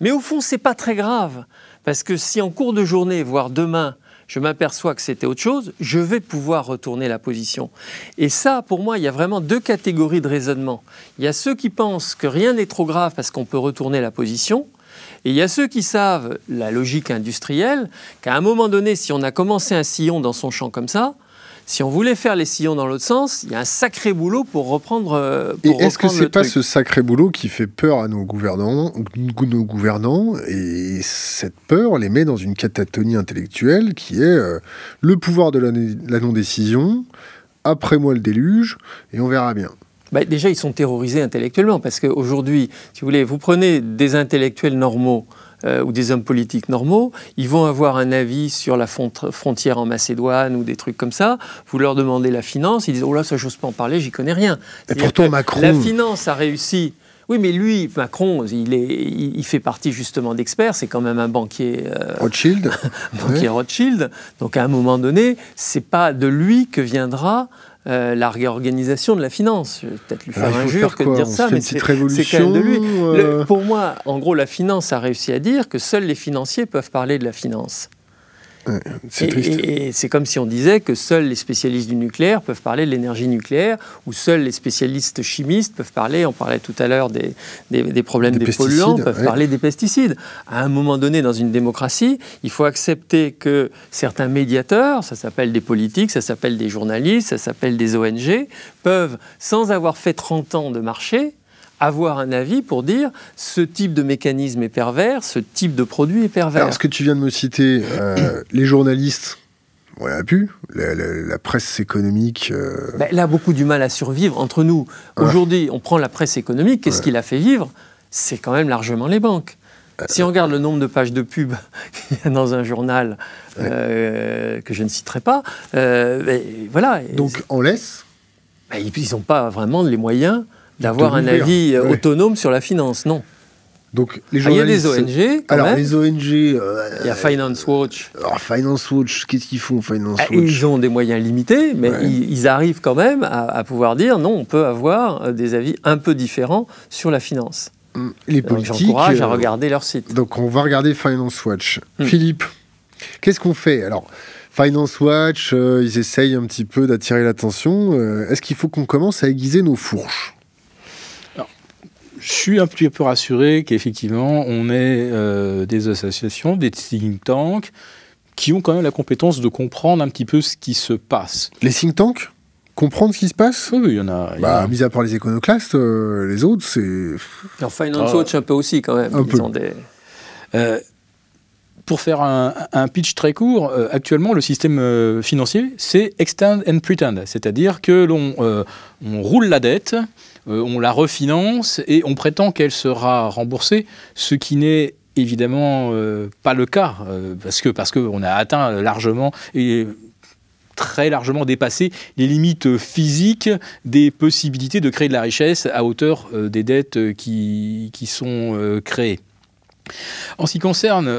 mais au fond, ce c'est pas très grave. Parce que si en cours de journée, voire demain, je m'aperçois que c'était autre chose, je vais pouvoir retourner la position. Et ça, pour moi, il y a vraiment deux catégories de raisonnement. Il y a ceux qui pensent que rien n'est trop grave parce qu'on peut retourner la position. Et il y a ceux qui savent la logique industrielle, qu'à un moment donné, si on a commencé un sillon dans son champ comme ça, si on voulait faire les sillons dans l'autre sens, il y a un sacré boulot pour reprendre. Euh, et est-ce que c'est pas ce sacré boulot qui fait peur à nos gouvernants, nos gouvernants et cette peur les met dans une catatonie intellectuelle qui est euh, le pouvoir de la, non-décision, après moi le déluge, et on verra bien. Bah, déjà, ils sont terrorisés intellectuellement parce qu'aujourd'hui, si vous voulez, vous prenez des intellectuels normaux euh, ou des hommes politiques normaux, ils vont avoir un avis sur la frontière en Macédoine ou des trucs comme ça. Vous leur demandez la finance, ils disent Oh là, ça, j'ose pas en parler, j'y connais rien. Et pourtant, Macron. La finance a réussi. Oui, mais lui, Macron, il, est, il fait partie justement d'experts. C'est quand même un banquier. Euh, Rothschild. banquier Rothschild. Donc à un moment donné, c'est pas de lui que viendra euh, la réorganisation de la finance. Je peut-être lui ah, faire injure que de dire ça, mais c'est quand même de lui. Euh pour moi, en gros, la finance a réussi à dire que seuls les financiers peuvent parler de la finance et c'est comme si on disait que seuls les spécialistes du nucléaire peuvent parler de l'énergie nucléaire, ou seuls les spécialistes chimistes peuvent parler, on parlait tout à l'heure des, problèmes des, polluants, peuvent parler des pesticides. À un moment donné, dans une démocratie, il faut accepter que certains médiateurs, ça s'appelle des politiques, ça s'appelle des journalistes, ça s'appelle des ONG, peuvent, sans avoir fait 30 ans de marché, avoir un avis pour dire ce type de mécanisme est pervers, ce type de produit est pervers. Alors, ce que tu viens de me citer, euh, les journalistes on a pu. La, presse économique. elle euh, ben, a beaucoup du mal à survivre entre nous. Aujourd'hui, on prend la presse économique, qu'est-ce qui la fait vivre C'est quand même largement les banques. Euh, si on regarde le nombre de pages de pub dans un journal que je ne citerai pas, ben, voilà. Donc on laisse ben, Ils n'ont pas vraiment les moyens d'avoir un avis euh, autonome sur la finance, non. Donc, les ah, il y a des ONG. Euh, quand alors, les ONG. Euh, il y a Finance Watch. Alors, Finance Watch, qu'est-ce qu'ils font, Finance ah, Watch Ils ont des moyens limités, mais ils, arrivent quand même à, pouvoir dire non, on peut avoir des avis un peu différents sur la finance. Hum, les politiques. J'encourage à regarder leur site. Donc, on va regarder Finance Watch. Hum. Philippe, qu'est-ce qu'on fait Alors. Finance Watch, ils essayent un petit peu d'attirer l'attention. Est-ce qu'il faut qu'on commence à aiguiser nos fourches je suis un peu rassuré qu'effectivement, on ait euh, des associations, des think tanks, qui ont quand même la compétence de comprendre un petit peu ce qui se passe. Les think tanks comprendre ce qui se passe Oui, il y en a. Bah, mis à part les éconoclastes, euh, les autres, c'est. En Finance Watch, un peu aussi, quand même. Euh, pour faire un, pitch très court, actuellement, le système financier, c'est extend and pretend. C'est-à-dire que l'on roule la dette euh, on la refinance et on prétend qu'elle sera remboursée, ce qui n'est évidemment euh, pas le cas, euh, parce parce qu'on a atteint largement et très largement dépassé les limites physiques des possibilités de créer de la richesse à hauteur des dettes qui, sont créées. En ce qui concerne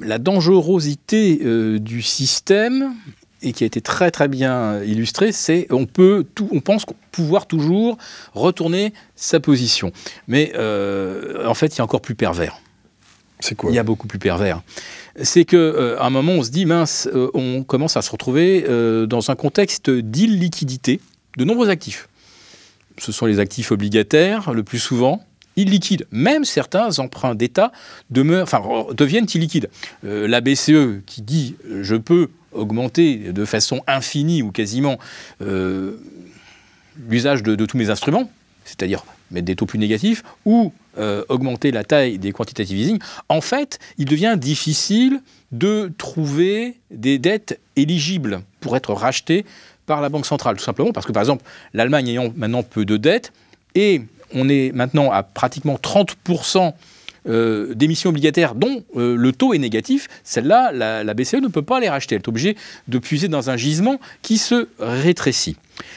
la dangerosité du système, et qui a été très très bien illustré, c'est on peut tout, on pense pouvoir toujours retourner sa position. Mais euh, en fait, il y a encore plus pervers. C'est quoi Il y a beaucoup plus pervers. C'est que euh, à un moment, on se dit mince, euh, on commence à se retrouver dans un contexte d'illiquidité de nombreux actifs. Ce sont les actifs obligataires le plus souvent, illiquides. Même certains emprunts d'État enfin, deviennent illiquides. la BCE qui dit je peux augmenter de façon infinie ou quasiment euh, l'usage de, tous mes instruments, c'est-à-dire mettre des taux plus négatifs, ou euh, augmenter la taille des quantitative easing, en fait, il devient difficile de trouver des dettes éligibles pour être rachetées par la Banque centrale, tout simplement parce que, par exemple, l'Allemagne ayant maintenant peu de dettes, et on est maintenant à pratiquement 30% euh, d'émissions obligataires dont euh, le taux est négatif, celle-là, la, BCE ne peut pas les racheter. Elle est obligée de puiser dans un gisement qui se rétrécit.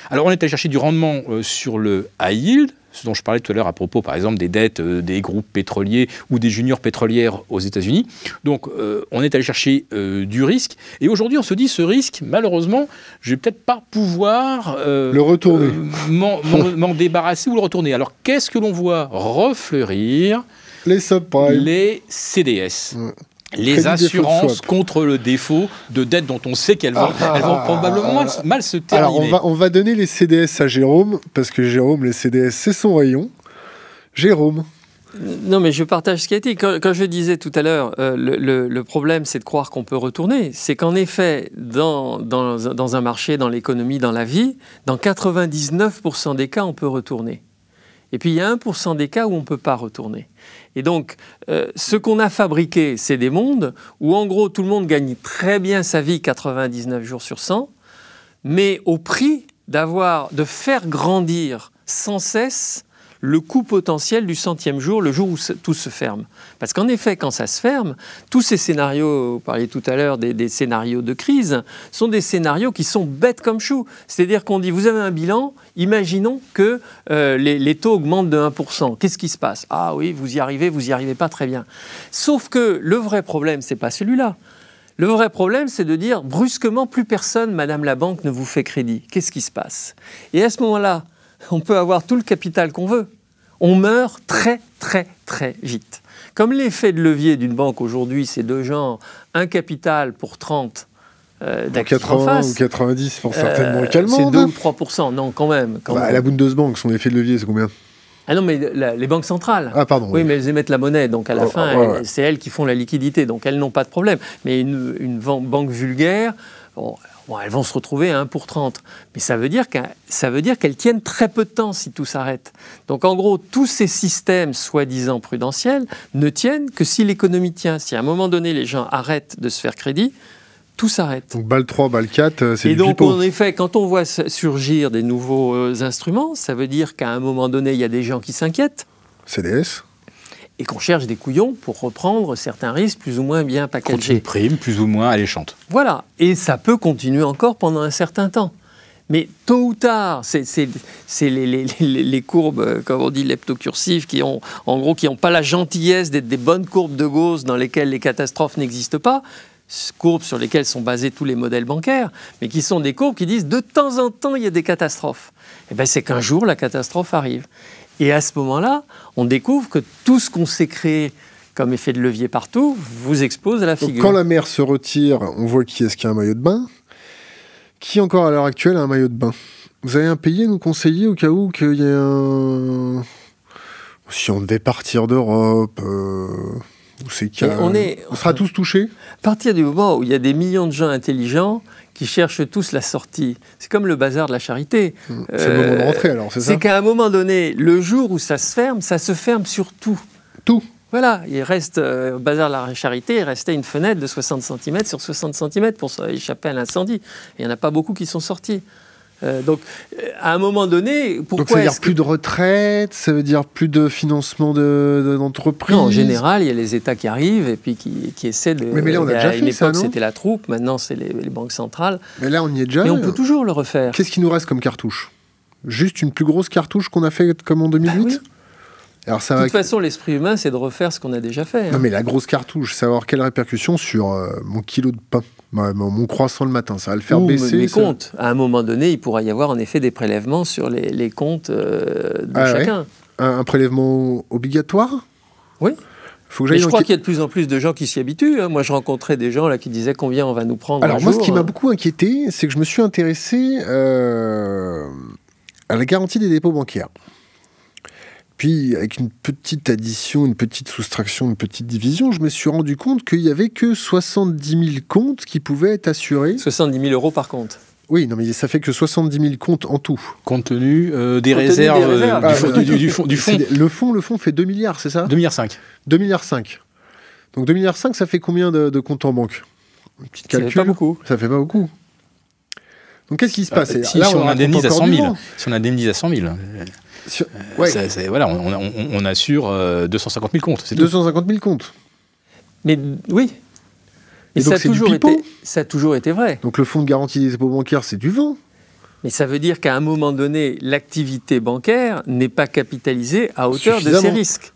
Alors on est allé chercher du rendement euh, sur le high yield, ce dont je parlais tout à l'heure à propos, par exemple, des dettes des groupes pétroliers ou des juniors pétrolières aux États-Unis. Donc, on est allé chercher du risque. Et aujourd'hui, on se dit, ce risque, malheureusement, je vais peut-être pas pouvoir le retourner, m'en débarrasser ou le retourner. Alors, qu'est-ce que l'on voit refleurir les Les CDS. les assurances contre le défaut de dette dont on sait qu'elles vont, ah, ah, probablement ah, mal, se terminer. Alors on va, on va donner les CDS à Jérôme, parce que Jérôme, les CDS, c'est son rayon. Jérôme. Non, mais je partage ce qui a été. Quand, je disais tout à l'heure, euh, le, problème, c'est de croire qu'on peut retourner. C'est qu'en effet, dans, dans, dans un marché, dans l'économie, dans la vie, dans 99% des cas, on peut retourner. Et puis il y a 1% des cas où on ne peut pas retourner. Et donc, euh, ce qu'on a fabriqué, c'est des mondes où en gros tout le monde gagne très bien sa vie 99 jours sur 100, mais au prix d'avoir, de faire grandir sans cesse le coût potentiel du centième jour, le jour où tout se ferme. Parce qu'en effet, quand ça se ferme, tous ces scénarios, vous parliez tout à l'heure des, scénarios de crise, sont des scénarios qui sont bêtes comme chou. C'est-à-dire qu'on dit, vous avez un bilan, imaginons que euh, les, les taux augmentent de 1%. Qu'est-ce qui se passe Ah oui, vous y arrivez, vous y arrivez pas très bien. Sauf que le vrai problème, c'est pas celui-là. Le vrai problème, c'est de dire brusquement, plus personne, Madame la Banque, ne vous fait crédit. Qu'est-ce qui se passe Et à ce moment-là, on peut avoir tout le capital qu'on veut. On meurt très très très vite. Comme l'effet de levier d'une banque aujourd'hui, c'est deux gens, un capital pour 30 euh, 80 ou 90 pour euh, certainement euh, C'est 2 ou 3 non, quand même. Quand bah, La Bundesbank, son effet de levier, c'est combien ah non, mais les banques centrales. Ah, pardon. Oui, mais elles émettent la monnaie, donc à la oh, fin, oh, c'est elles qui font la liquidité, donc elles n'ont pas de problème. Mais une, banque vulgaire, elles vont se retrouver à 1 pour 30, mais ça veut dire qu'elles tiennent très peu de temps si tout s'arrête. Donc en gros, tous ces systèmes soi-disant prudentiels ne tiennent que si l'économie tient. Si à un moment donné, les gens arrêtent de se faire crédit, tout s'arrête. Donc balle 3, balle 4, euh, c'est Et donc en effet, quand on voit surgir des nouveaux euh, instruments, ça veut dire qu'à un moment donné, il y a des gens qui s'inquiètent. CDS et qu'on cherche des couillons pour reprendre certains risques plus ou moins bien packagés. Contre une prime plus ou moins alléchante. Voilà, et ça peut continuer encore pendant un certain temps. Mais tôt ou tard, c'est les, courbes, euh, comme on dit, leptocursives, qui ont, en gros, qui n'ont pas la gentillesse d'être des bonnes courbes de Gauss dans lesquelles les catastrophes n'existent pas, courbes sur lesquelles sont basés tous les modèles bancaires, mais qui sont des courbes qui disent de temps en temps, il y a des catastrophes. Et eh bien, c'est qu'un jour, la catastrophe arrive. Et à ce moment-là, on découvre que tout ce qu'on s'est créé comme effet de levier partout vous expose à la figure. quand la mer se retire, on voit qui est-ce qui a un maillot de bain. Qui encore à l'heure actuelle a un maillot de bain Vous avez un pays nous conseiller au cas où qu'il y ait un... Si on devait partir d'Europe... Euh, on, on sera tous touchés. À partir du moment où il y a des millions de gens intelligents qui cherchent tous la sortie. C'est comme le bazar de la charité. Hmm. C'est le moment de euh, rentrer alors, c'est ça C'est qu'à un moment donné, le jour où ça se ferme, ça se ferme sur tout. Tout voilà, il reste, euh, au bazar de la charité, il restait une fenêtre de 60 cm sur 60 cm pour échapper à l'incendie. Il n'y en a pas beaucoup qui sont sortis. Euh, donc, euh, à un moment donné, pourquoi Donc, ça veut dire plus de retraite, ça veut dire plus de financement d'entreprises. De, en général, il y a les États qui arrivent et puis qui, essaient de. Mais, mais là, on a, déjà fait ça, C'était la troupe. Maintenant, c'est les, banques centrales. Mais là, on y est déjà. Mais on peut toujours le refaire. Qu'est-ce qui nous reste comme cartouche Juste une plus grosse cartouche qu'on a fait comme en 2008. Bah de toute façon, l'esprit humain, c'est de refaire ce qu'on a déjà fait. Hein. Non, mais la grosse cartouche, savoir quelle répercussion sur euh, mon kilo de pain, mon, croissant le matin, ça va le faire baisser. Mes comptes. À un moment donné, il pourra y avoir en effet des prélèvements sur les, comptes euh, de ah chacun. Un, prélèvement obligatoire Oui. Faut je crois qu'il y a de plus en plus de gens qui s'y habituent. Hein. Moi, je rencontrais des gens là qui disaient combien on va nous prendre. Alors, moi, ce qui m'a beaucoup inquiété, c'est que je me suis intéressé euh, à la garantie des dépôts bancaires. Puis, avec une petite addition, une petite soustraction, une petite division, je me suis rendu compte qu'il n'y avait que 70 000 comptes qui pouvaient être assurés. 70 000 euros par compte oui, non, mais ça fait que 70 000 comptes en tout. Compte tenu euh, des, réserves, euh, du, du, fonds, ah, Le fonds, le fait 2 milliards, c'est ça 2 milliards 5. 2 milliards 5. Donc 2 milliards 5, ça fait combien de, comptes en banque Une petite calcul. Ça fait pas beaucoup. Ça fait pas beaucoup. Donc qu'est-ce qui se euh, passe si, on, on, indemnise à si on indemnise à 100 000. Euh, voilà, on, assure 250 euh, 000 comptes. 250 000 comptes. Mais oui. Et, ça, a toujours été, ça toujours été vrai. Donc le fonds de garantie des dépôts bancaires, c'est du vent. Mais ça veut dire qu'à un moment donné, l'activité bancaire n'est pas capitalisée à hauteur de ses risques.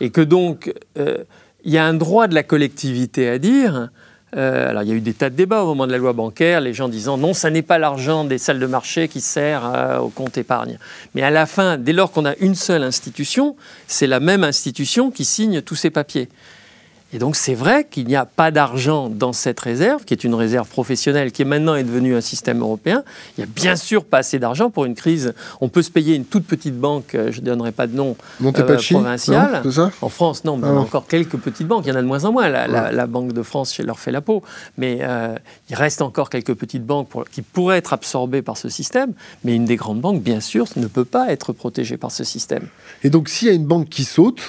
Et que donc, euh, il y a un droit de la collectivité à dire euh, alors, il y a eu des tas de débats au moment de la loi bancaire, les gens disant non, ça n'est pas l'argent des salles de marché qui sert euh, au compte épargne. Mais à la fin, dès lors qu'on a une seule institution, c'est la même institution qui signe tous ces papiers. Et donc c'est vrai qu'il n'y a pas d'argent dans cette réserve, qui est une réserve professionnelle, qui est maintenant est devenue un système européen. Il n'y a bien sûr pas assez d'argent pour une crise. On peut se payer une toute petite banque, euh, je ne donnerai pas de nom, euh, provinciale. en France, non, mais ah. encore quelques petites banques. Il y en a de moins en moins. La, Banque de France leur fait la peau. Mais euh, il reste encore quelques petites banques qui pourraient être absorbées par ce système. Mais une des grandes banques, bien sûr, ne peut pas être protégée par ce système. Et donc s'il y a une banque qui saute,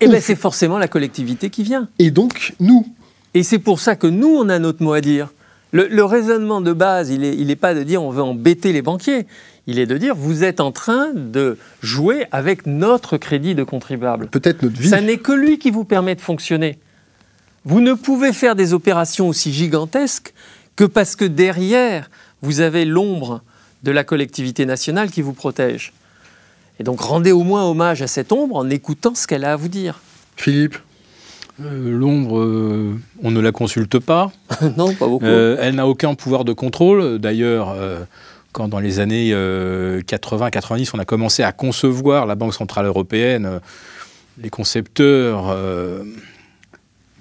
eh bien, c'est forcément la collectivité qui vient. Et donc, nous. Et c'est pour ça que nous, on a notre mot à dire. Le, raisonnement de base, il n'est est pas de dire on veut embêter les banquiers. Il est de dire vous êtes en train de jouer avec notre crédit de contribuable. Peut-être notre vie. Ça n'est que lui qui vous permet de fonctionner. Vous ne pouvez faire des opérations aussi gigantesques que parce que derrière, vous avez l'ombre de la collectivité nationale qui vous protège. Et donc rendez au moins hommage à cette ombre en écoutant ce qu'elle a à vous dire. Philippe euh, L'ombre, euh, on ne la consulte pas. non, pas beaucoup. Euh, elle n'a aucun pouvoir de contrôle. D'ailleurs, quand dans les années 80-90, on a commencé à concevoir la Banque Centrale Européenne, les concepteurs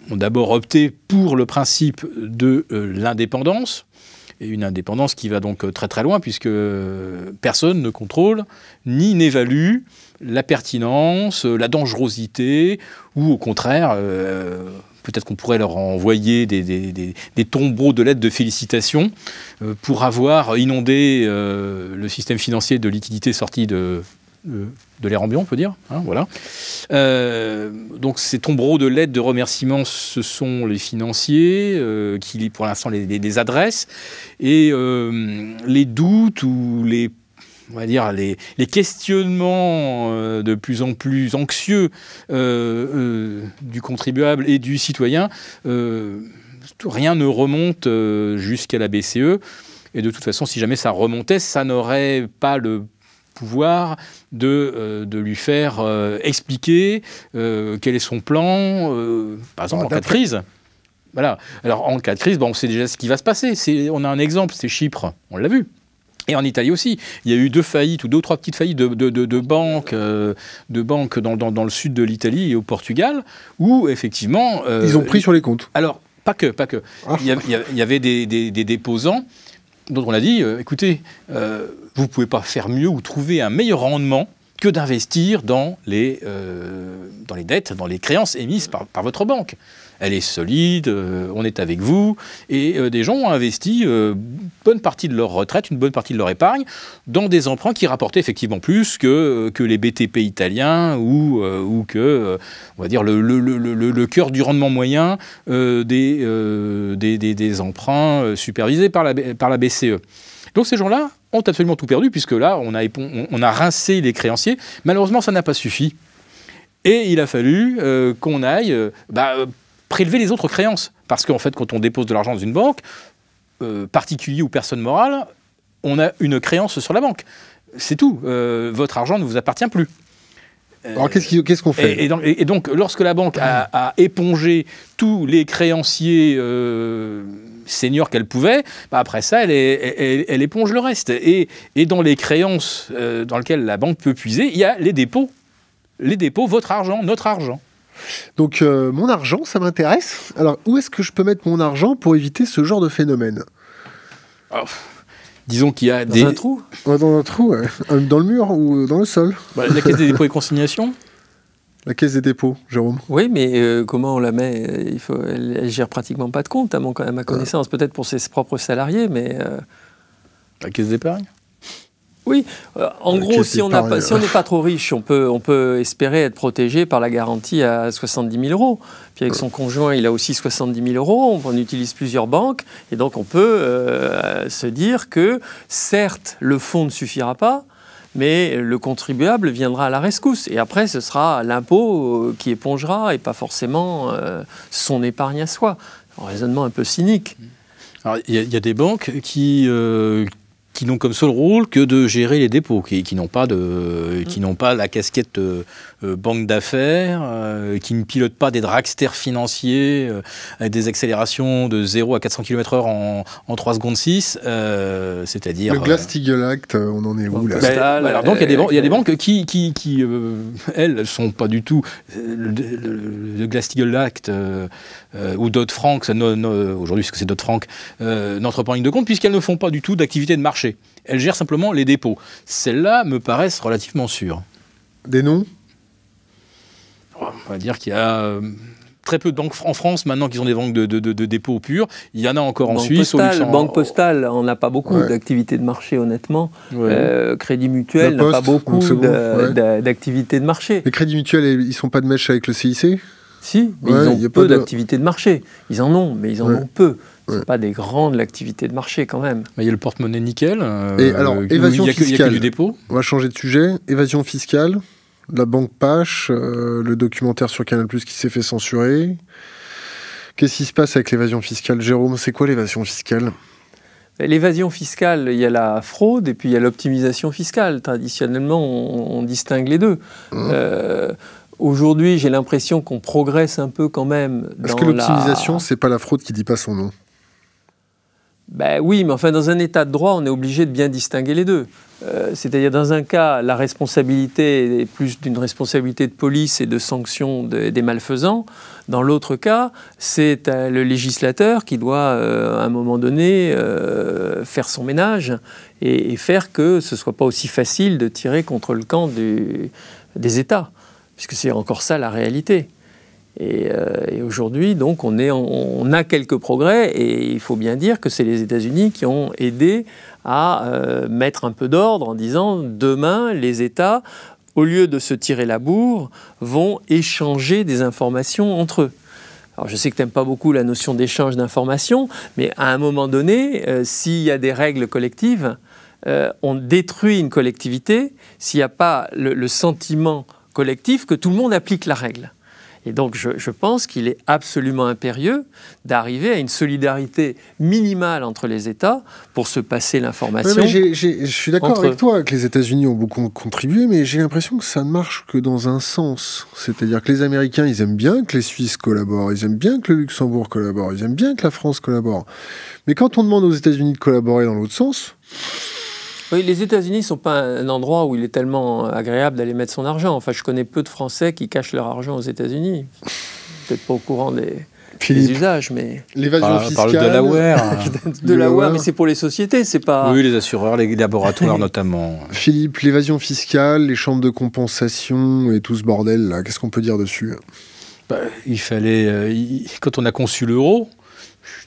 ont d'abord opté pour le principe de l'indépendance et une indépendance qui va donc euh, très très loin puisque personne ne contrôle ni n'évalue la pertinence, euh, la dangerosité, ou au contraire, euh, peut-être qu'on pourrait leur envoyer des, tombeaux de lettres de félicitations pour avoir inondé le système financier de liquidités sorties de euh, de l'air ambiant, on peut dire. Hein, voilà. Euh, donc ces tombereaux de lettres de remerciement, ce sont les financiers euh, qui qui, pour l'instant, les, adresses. Et les doutes ou les, va dire, les questionnements de plus en plus anxieux du contribuable et du citoyen, rien ne remonte jusqu'à la BCE. Et de toute façon, si jamais ça remontait, ça n'aurait pas le pouvoir euh, de, lui faire euh, expliquer euh, quel est son plan, par exemple en cas de crise. Voilà. Alors en cas de crise, bon, on sait déjà ce qui va se passer. On a un exemple, c'est Chypre, on l'a vu. Et en Italie aussi, il y a eu deux faillites ou deux trois petites faillites de, banques, de banques dans, le sud de l'Italie et au Portugal, où effectivement... ils ont pris sur les comptes. Alors, pas que, pas que. Ah. Il, y avait, des déposants dont on a dit, euh, écoutez, euh, vous ne pouvez pas faire mieux ou trouver un meilleur rendement que d'investir dans, les, euh, dans les dettes, dans les créances émises par votre banque elle est solide, euh, on est avec vous. Et euh, des gens ont investi une euh, bonne partie de leur retraite, une bonne partie de leur épargne, dans des emprunts qui rapportaient effectivement plus que, que les BTP italiens ou, ou que, on va dire, le, le, cœur du rendement moyen des, des, emprunts supervisés par la, par la BCE. Donc ces gens-là ont absolument tout perdu, puisque là, on a, on rincé les créanciers. Malheureusement, ça n'a pas suffi. Et il a fallu qu'on aille bah, prélever les autres créances. Parce qu'en fait, quand on dépose de l'argent dans une banque, euh, particulier ou personne morale, on a une créance sur la banque. C'est tout. Euh, votre argent ne vous appartient plus. Euh, Alors qu'est-ce qu'on fait et, donc, lorsque la banque a, épongé tous les créanciers seniors qu'elle pouvait, bah, après ça, elle, éponge le reste. Et, dans les créances dans lesquelles la banque peut puiser, il y a les dépôts. Les dépôts, votre argent, notre argent. Donc euh, mon argent, ça m'intéresse. Alors où est-ce que je peux mettre mon argent pour éviter ce genre de phénomène ah, Disons qu'il y a dans des... un trou Dans un trou, euh, dans le mur ou euh, dans le sol. Bah, la caisse des dépôts et consignations la caisse des dépôts, Jérôme. Oui, mais comment on la met Il faut, elle, gère pratiquement pas de compte, à, mon, ma connaissance, peut-être pour ses propres salariés, mais. La caisse d'épargne oui, euh, en euh, gros, si on n'est pas trop riche, on peut, espérer être protégé par la garantie à 70 000 euros. Puis avec son conjoint, il a aussi 70 000 euros, on, utilise plusieurs banques, et donc on peut euh, se dire que certes, le fonds ne suffira pas, mais le contribuable viendra à la rescousse. Et après, ce sera l'impôt qui épongera et pas forcément son épargne à soi. Un raisonnement un peu cynique. Il y, a des banques qui, qui n'ont comme seul rôle que de gérer les dépôts, qui, n'ont pas qui n'ont pas la casquette euh, euh, banque d'affaires, euh, qui ne pilote pas des dragsters financiers euh, avec des accélérations de 0 à 400 km/h en, en 3 secondes 6, c'est-à-dire... Le Glass-Steagall Act, on en est où là bah, bah, donc il y, a des banques qui, qui, qui elles, sont pas du tout... Le, Glass-Steagall Act ou Dodd-Frank, aujourd'hui ce que c'est Dodd-Frank, n'entreprend rien de compte puisqu'elles ne font pas du tout d'activité de marché. Elles gèrent simplement les dépôts. Celles-là me paraissent relativement sûres. Des noms on va dire qu'il y a euh, très peu de banques en France maintenant qui ont des banques de, de, de, dépôt pur. Il y en a encore en Suisse. Banque postale, on n'a pas beaucoup d'activités de marché, honnêtement. Euh, crédit mutuel n'a pas beaucoup d'activités de marché. Les crédits mutuels, ils sont pas de mèche avec le CIC si, mais ils ont peu d'activités de... marché. Ils en ont, mais ils en ont peu. Ce pas des grandes activités de marché quand même. Il y a le porte-monnaie nickel. Euh, Et alors, évasion fiscale. Il a du dépôt. On va changer de sujet. Évasion fiscale la banque Pache, euh, le documentaire sur Canal qui s'est fait censurer. Qu'est-ce qui se passe avec l'évasion fiscale Jérôme, c'est quoi l'évasion fiscale L'évasion fiscale, il y a la fraude et puis il y a l'optimisation fiscale. Traditionnellement, on, distingue les deux. Mmh. Euh, aujourd'hui, j'ai l'impression qu'on progresse un peu quand même. Est-ce que l'optimisation, c'est pas la fraude qui dit pas son nom ben oui, mais enfin, dans un état de droit, on est obligé de bien distinguer les deux. Euh, c'est-à-dire, dans un cas, la responsabilité est plus d'une responsabilité de police et de sanction des malfaisants. Dans l'autre cas, c'est euh, le législateur qui doit, euh, à un moment donné, faire son ménage et, faire que ce ne soit pas aussi facile de tirer contre le camp des États, puisque c'est encore ça la réalité. Euh, et, aujourd'hui, donc, on, a quelques progrès, et il faut bien dire que c'est les États-Unis qui ont aidé à euh, mettre un peu d'ordre en disant demain, les États, au lieu de se tirer la bourre, vont échanger des informations entre eux. Alors je sais que tu n'aimes pas beaucoup la notion d'échange d'informations, mais à un moment donné, euh, s'il y a des règles collectives, on détruit une collectivité s'il n'y a pas le, sentiment collectif que tout le monde applique la règle. Et donc je, pense qu'il est absolument impérieux d'arriver à une solidarité minimale entre les États pour se passer l'information. je suis d'accord avec toi que les États-Unis ont beaucoup contribué, mais j'ai l'impression que ça ne marche que dans un sens. C'est-à-dire que les Américains, ils aiment bien que les Suisses collaborent, ils aiment bien que le Luxembourg collabore, ils aiment bien que la France collabore. Mais quand on demande aux États-Unis de collaborer dans l'autre sens, oui, les États-Unis ne sont pas un endroit où il est tellement agréable d'aller mettre son argent. Enfin, je connais peu de Français qui cachent leur argent aux États-Unis. Peut-être pas au courant des, usages, mais l'évasion On parle de Delaware, Delaware, mais c'est pour les sociétés, c'est pas. Oui, les assureurs, les laboratoires notamment. Philippe, l'évasion fiscale, les chambres de compensation et tout ce bordel là, qu'est-ce qu'on peut dire dessus bah, Il fallait, euh, quand on a conçu l'euro,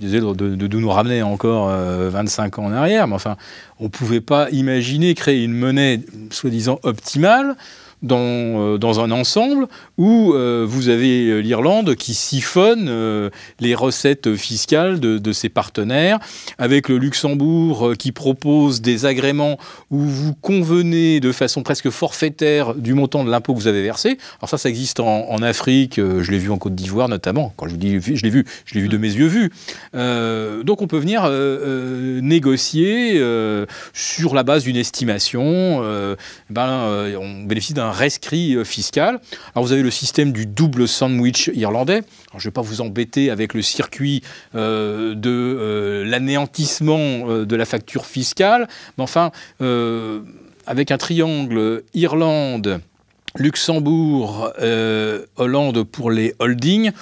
je suis désolé de, nous ramener encore 25 euh, ans en arrière, mais enfin, on ne pouvait pas imaginer créer une monnaie soi-disant optimale dans, euh, dans un ensemble où euh, vous avez euh, l'Irlande qui siphonne les recettes fiscales de, ses partenaires, avec le Luxembourg qui propose des agréments où vous convenez de façon presque forfaitaire du montant de l'impôt que vous avez versé. Alors ça, ça existe en, Afrique, je l'ai vu en Côte d'Ivoire notamment, quand je vous dis je l'ai vu, je l'ai vu de mm. mes yeux vus. donc on peut venir négocier sur la base d'une estimation, ben, on bénéficie d'un rescrit euh, fiscal. Alors vous avez le système du double sandwich irlandais. je ne vais pas vous embêter avec le circuit euh, de euh, l'anéantissement de la facture fiscale, mais enfin, avec un triangle Irlande, Luxembourg, Hollande pour les holdings,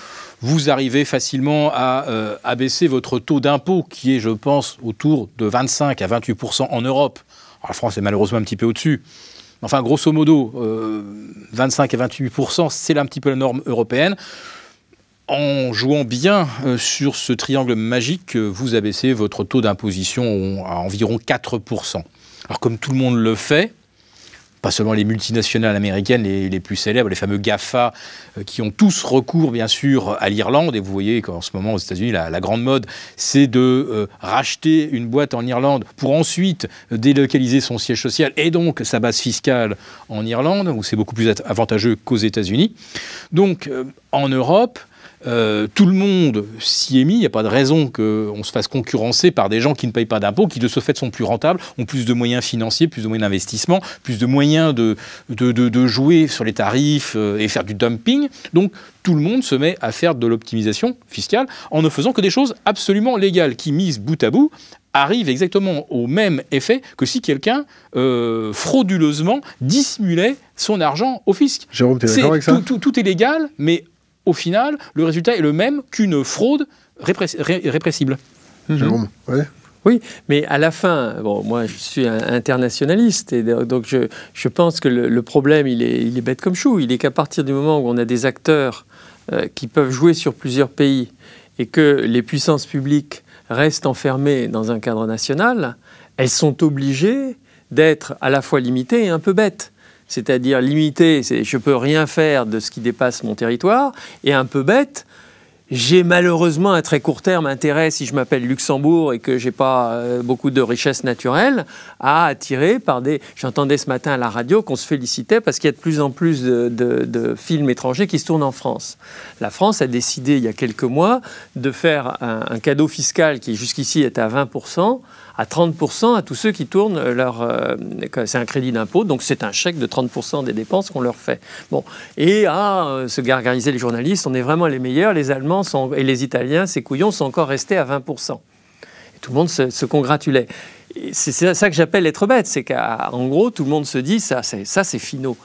vous arrivez facilement à abaisser votre taux d'impôt qui est, je pense, autour de 25 à 28 en Europe. Alors, la France est malheureusement un petit peu au-dessus. Enfin, grosso modo, 25 à 28 c'est un petit peu la norme européenne. En jouant bien euh, sur ce triangle magique, euh, vous abaissez votre taux d'imposition à environ 4 Alors, comme tout le monde le fait, pas seulement les multinationales américaines les, plus célèbres, les fameux GAFA, euh, qui ont tous recours bien sûr à l'Irlande. Et vous voyez qu'en ce moment aux États-Unis, la, grande mode, c'est de euh, racheter une boîte en Irlande pour ensuite délocaliser son siège social et donc sa base fiscale en Irlande, où c'est beaucoup plus avantageux qu'aux États-Unis. Donc euh, en Europe, euh, tout le monde s'y est mis. Il n'y a pas de raison qu'on se fasse concurrencer par des gens qui ne payent pas d'impôts, qui de ce fait sont plus rentables, ont plus de moyens financiers, plus de moyens d'investissement, plus de moyens de, jouer sur les tarifs euh, et faire du dumping. Donc tout le monde se met à faire de l'optimisation fiscale en ne faisant que des choses absolument légales qui, mises bout à bout, arrivent exactement au même effet que si quelqu'un euh, frauduleusement dissimulait son argent au fisc. Jérôme, es d'accord avec ça tout est légal, mais au final, le résultat est le même qu'une fraude répressible. Mhm. Hein oui, mais à la fin, bon, moi je suis internationaliste et donc je, pense que le, problème il est, bête comme chou. Il est qu'à partir du moment où on a des acteurs euh, qui peuvent jouer sur plusieurs pays et que les puissances publiques restent enfermées dans un cadre national, elles sont obligées d'être à la fois limitées et un peu bêtes c'est-à-dire limité, c'est je peux rien faire de ce qui dépasse mon territoire, et un peu bête, j'ai malheureusement un très court terme intérêt, si je m'appelle Luxembourg et que j'ai pas euh, beaucoup de richesses naturelles, à attirer par des. J'entendais ce matin à la radio qu'on se félicitait parce qu'il y a de plus en plus de, films étrangers qui se tournent en France. La France a décidé il y a quelques mois de faire un, un cadeau fiscal qui jusqu'ici était à 20 à 30% à tous ceux qui tournent leur... Euh, c'est un crédit d'impôt, donc c'est un chèque de 30% des dépenses qu'on leur fait. Bon, et à euh, se gargariser les journalistes, on est vraiment les meilleurs, les Allemands et les Italiens, ces couillons, sont encore restés à 20%. tout le monde se, congratulait. C'est ça que j'appelle être bête, c'est qu'en gros, tout le monde se dit, ça c'est finaux.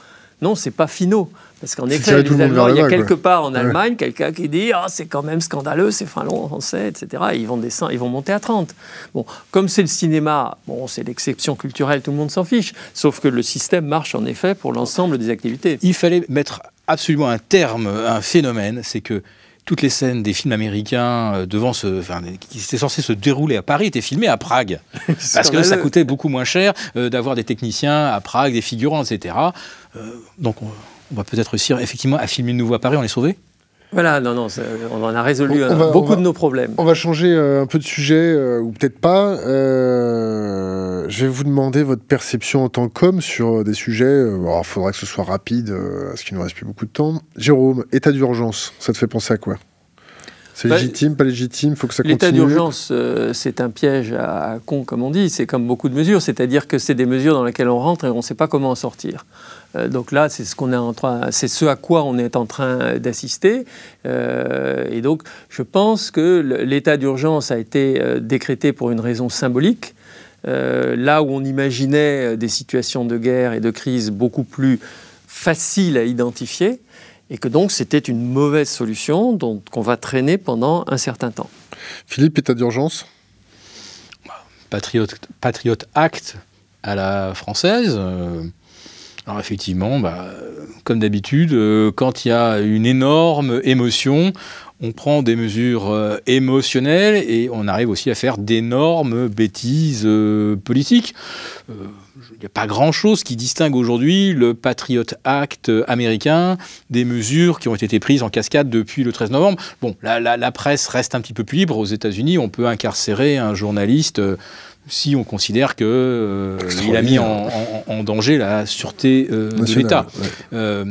Non, c'est pas finaux. Parce qu'en effet, il y a quelque part en Allemagne quelqu'un qui dit Ah, c'est quand même scandaleux, c'est français, etc. Et ils vont, descendre, ils vont monter à 30. Bon, comme c'est le cinéma, bon, c'est l'exception culturelle, tout le monde s'en fiche. Sauf que le système marche en effet pour l'ensemble des activités. Il fallait mettre absolument un terme à un phénomène, c'est que toutes les scènes des films américains euh, devant ce, qui étaient censés se dérouler à Paris étaient filmées à Prague. parce que ça coûtait beaucoup moins cher euh, d'avoir des techniciens à Prague, des figurants, etc. Euh, donc on, va peut-être réussir effectivement à filmer de nouveau à Paris, on est sauvé voilà, non, non, on en a résolu beaucoup de nos problèmes. On va changer euh, un peu de sujet, euh, ou peut-être pas. Euh, je vais vous demander votre perception en tant qu'homme sur des sujets. il faudra que ce soit rapide, parce qu'il ne nous reste plus beaucoup de temps. Jérôme, état d'urgence, ça te fait penser à quoi c'est bah, légitime, pas légitime, faut que ça continue. L'état d'urgence, c'est un piège à, à, con, comme on dit. C'est comme beaucoup de mesures, c'est-à-dire que c'est des mesures dans lesquelles on rentre et on ne sait pas comment en sortir. Euh, donc là, c'est ce qu'on est en c'est ce à quoi on est en train d'assister. Euh, et donc, je pense que l'état d'urgence a été euh, décrété pour une raison symbolique. là où on imaginait des situations de guerre et de crise beaucoup plus faciles à identifier, et que donc c'était une mauvaise solution qu'on va traîner pendant un certain temps. Philippe, état d'urgence Patriote, acte à la française. Alors effectivement, bah, comme d'habitude, euh, quand il y a une énorme émotion, on prend des mesures euh, émotionnelles et on arrive aussi à faire d'énormes bêtises euh, politiques. Il n'y a pas grand-chose qui distingue aujourd'hui le Patriot Act américain des mesures qui ont été prises en cascade depuis le 13 novembre. Bon, la, la presse reste un petit peu plus libre. Aux États-Unis, on peut incarcérer un journaliste si on considère qu'il euh, a mis en, danger la sûreté euh, de l'État. Euh,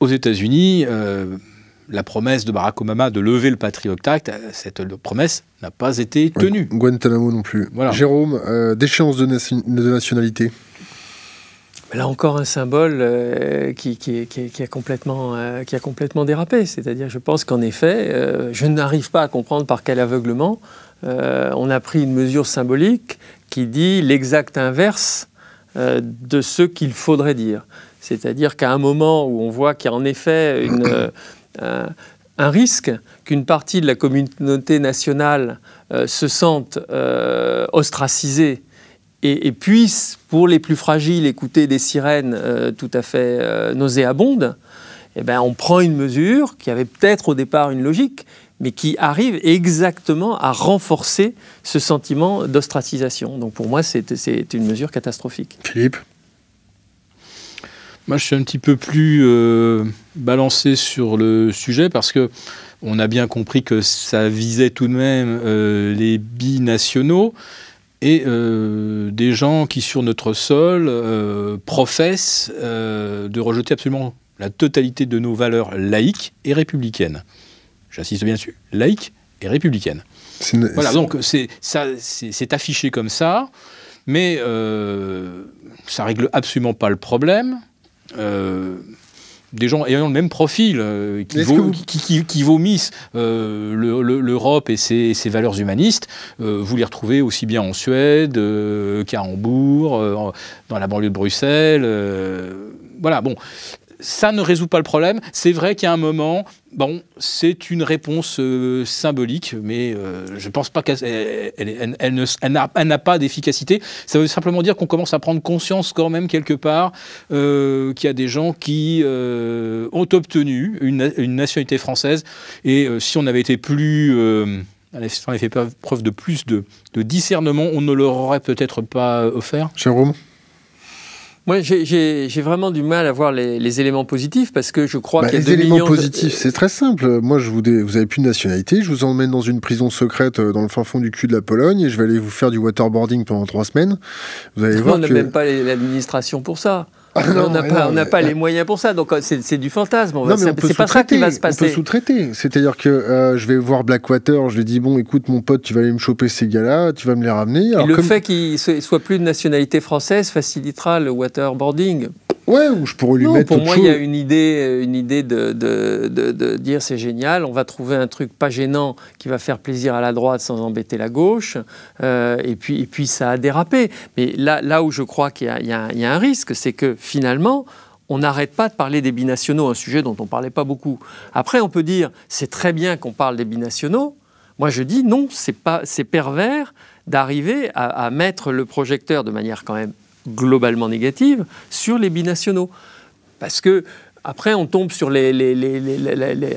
aux États-Unis, la promesse de Barack Obama de lever le Patriot Act, cette promesse n'a pas été tenue. Guantanamo non plus. Jérôme, déchéance de, nationalité. Là encore un symbole qui, a complètement, dérapé. C'est-à-dire, je pense qu'en effet, je n'arrive pas à comprendre par quel aveuglement euh, on a pris une mesure symbolique qui dit l'exact inverse euh, de ce qu'il faudrait dire. C'est-à-dire qu'à un moment où on voit qu'il y a en effet euh, un, risque qu'une partie de la communauté nationale se sente ostracisée et, puisse, pour les plus fragiles, écouter des sirènes tout à fait nauséabondes, eh bien on prend une mesure qui avait peut-être au départ une logique, mais qui arrive exactement à renforcer ce sentiment d'ostracisation. Donc pour moi, c'est une mesure catastrophique. Philippe moi, je suis un petit peu plus euh, balancé sur le sujet parce que on a bien compris que ça visait tout de même euh, les binationaux et euh, des gens qui, sur notre sol, euh, professent de rejeter absolument la totalité de nos valeurs laïques et républicaines j'insiste bien sûr, laïque et républicaine. Voilà, donc c'est affiché comme ça, mais ça euh, ça règle absolument pas le problème. Euh, des gens ayant le même profil, euh, qui, vomissent l'Europe et ses, valeurs humanistes, vous les retrouvez aussi bien en Suède qu'à Hambourg, dans la banlieue de Bruxelles. voilà, bon, ça ne résout pas le problème. C'est vrai qu'à un moment, bon, c'est une réponse euh, symbolique, mais euh, je ne pense pas qu'elle elle, n'a pas d'efficacité. Ça veut simplement dire qu'on commence à prendre conscience quand même quelque part euh, qu'il y a des gens qui ont obtenu une, nationalité française. Et si on avait été plus... si on avait fait preuve de plus de, de discernement, on ne leur aurait peut-être pas offert. Jérôme moi, j'ai vraiment du mal à voir les, éléments positifs parce que je crois bah, qu'il y a Les éléments positifs, c'est très simple. Moi, je vous, n'avez vous avez plus de nationalité, je vous emmène dans une prison secrète euh, dans le fin fond du cul de la Pologne et je vais aller vous faire du waterboarding pendant trois semaines. Vous allez voir. On n'a même pas l'administration pour ça. Ah on n'a pas, les euh, moyens pour ça, donc euh, c'est du fantasme. C'est pas ça qui va se passer. On peut sous-traiter. C'est-à-dire que euh, je vais voir Blackwater, je lui dis bon, écoute, mon pote, tu vas aller me choper ces gars-là, tu vas me les ramener. Et le fait qu'il soit plus de nationalité française facilitera le waterboarding. Ouais, ou je pourrais lui non, Pour moi, il y a une idée, euh, une idée de, dire c'est génial, on va trouver un truc pas gênant qui va faire plaisir à la droite sans embêter la gauche, euh, et, puis, et puis ça a dérapé. Mais là, là où je crois qu'il y, a un risque, c'est que finalement, on n'arrête pas de parler des binationaux, un sujet dont on ne parlait pas beaucoup. Après, on peut dire c'est très bien qu'on parle des binationaux. Moi, je dis non, c'est pervers d'arriver à mettre le projecteur de manière quand même globalement négative sur les binationaux. Parce que après, on tombe sur les,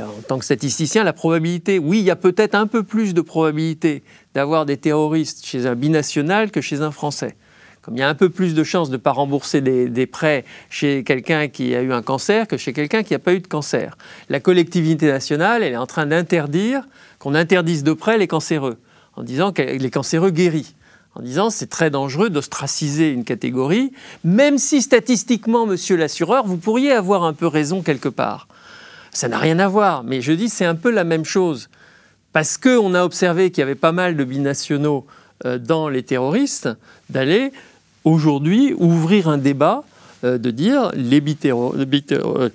En tant que statisticien, la probabilité. Oui, il y a peut-être un peu plus de probabilité d'avoir des terroristes chez un binational que chez un Français. Comme il y a un peu plus de chances de ne pas rembourser des, prêts chez quelqu'un qui a eu un cancer que chez quelqu'un qui n'a pas eu de cancer. La collectivité nationale, elle est en train d'interdire qu'on interdise de près les cancéreux, en disant que les cancéreux guéris en disant c'est très dangereux d'ostraciser une catégorie, même si statistiquement, monsieur l'assureur, vous pourriez avoir un peu raison quelque part. Ça n'a rien à voir, mais je dis c'est un peu la même chose. Parce qu'on a observé qu'il y avait pas mal de binationaux euh, dans les terroristes, d'aller aujourd'hui ouvrir un débat, euh, de dire euh,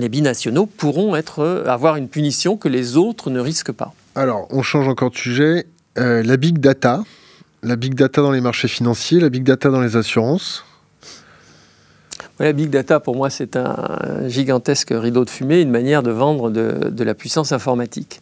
les, binationaux pourront être, avoir une punition que les autres ne risquent pas. Alors, on change encore de sujet. la big data, la big data dans les marchés financiers, la big data dans les assurances oui, La big data, pour moi, c'est un gigantesque rideau de fumée, une manière de vendre de, la puissance informatique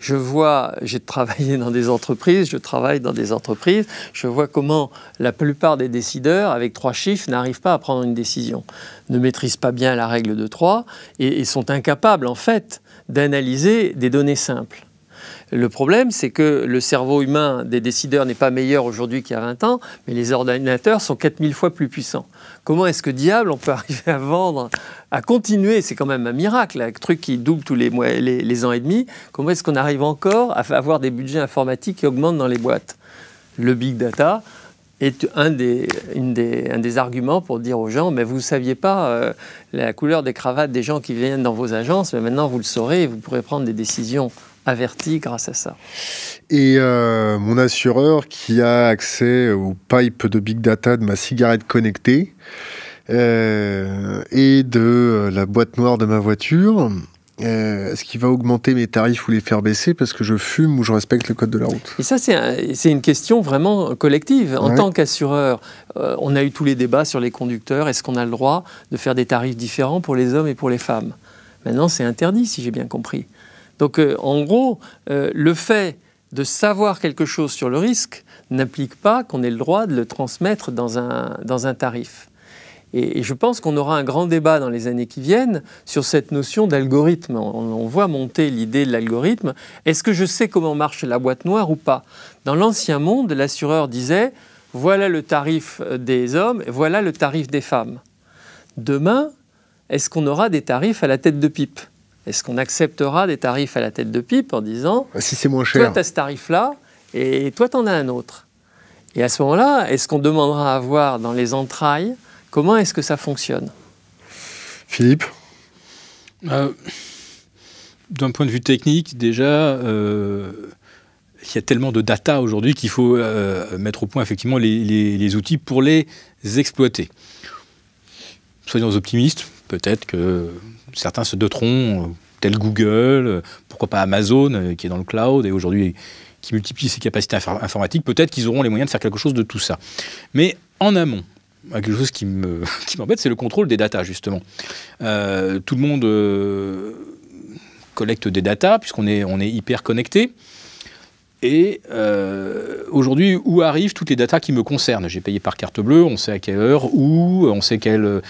je vois, j'ai travaillé dans des entreprises, je travaille dans des entreprises, je vois comment la plupart des décideurs, avec trois chiffres, n'arrivent pas à prendre une décision, ne maîtrisent pas bien la règle de trois et sont incapables, en fait, d'analyser des données simples. Le problème, c'est que le cerveau humain des décideurs n'est pas meilleur aujourd'hui qu'il y a 20 ans, mais les ordinateurs sont 4000 fois plus puissants. Comment est-ce que diable on peut arriver à vendre, à continuer C'est quand même un miracle, un truc qui double tous les, mois, les, ans et demi. Comment est-ce qu'on arrive encore à avoir des budgets informatiques qui augmentent dans les boîtes Le big data, est un des, arguments pour dire aux gens, mais vous ne saviez pas euh, la couleur des cravates des gens qui viennent dans vos agences, mais maintenant vous le saurez et vous pourrez prendre des décisions averti grâce à ça. Et euh, mon assureur qui a accès au pipe de big data de ma cigarette connectée euh, et de euh, la boîte noire de ma voiture, est-ce qu'il va augmenter mes tarifs ou les faire baisser parce que je fume ou je respecte le code de la route Et ça, c'est une question vraiment collective. En tant qu'assureur, on a eu tous les débats sur les conducteurs. Est-ce qu'on a le droit de faire des tarifs différents pour les hommes et pour les femmes Maintenant, c'est interdit, si j'ai bien compris. Donc euh, en gros, euh, le fait de savoir quelque chose sur le risque n'implique pas qu'on ait le droit de le transmettre dans un, tarif. Et, je pense qu'on aura un grand débat dans les années qui viennent sur cette notion d'algorithme. On, voit monter l'idée de l'algorithme. Est-ce que je sais comment marche la boîte noire ou pas Dans l'ancien monde, l'assureur disait, voilà le tarif euh, des hommes, voilà le tarif des femmes. Demain, est-ce qu'on aura des tarifs à la tête de pipe est-ce qu'on acceptera des tarifs à la tête de pipe en disant bah, Si c'est moins cher. Toi, tu as ce tarif-là et toi, tu en as un autre. Et à ce moment-là, est-ce qu'on demandera à voir dans les entrailles comment est-ce que ça fonctionne Philippe bah, D'un point de vue technique, déjà, euh, il y a tellement de data aujourd'hui qu'il faut euh, mettre au point effectivement les, les outils pour les exploiter. Soyons optimistes, peut-être que certains se doteront, euh, tel Google, euh, pourquoi pas Amazon, euh, qui est dans le cloud, et aujourd'hui qui multiplie ses capacités informatiques, peut-être qu'ils auront les moyens de faire quelque chose de tout ça. Mais en amont, quelque chose qui m'embête, c'est le contrôle des datas, justement. tout le monde collecte des datas, puisqu'on est, on est hyper connecté. Et euh, aujourd'hui, où arrivent toutes les datas qui me concernent J'ai payé par carte bleue, on sait à quelle heure, où, on sait quel,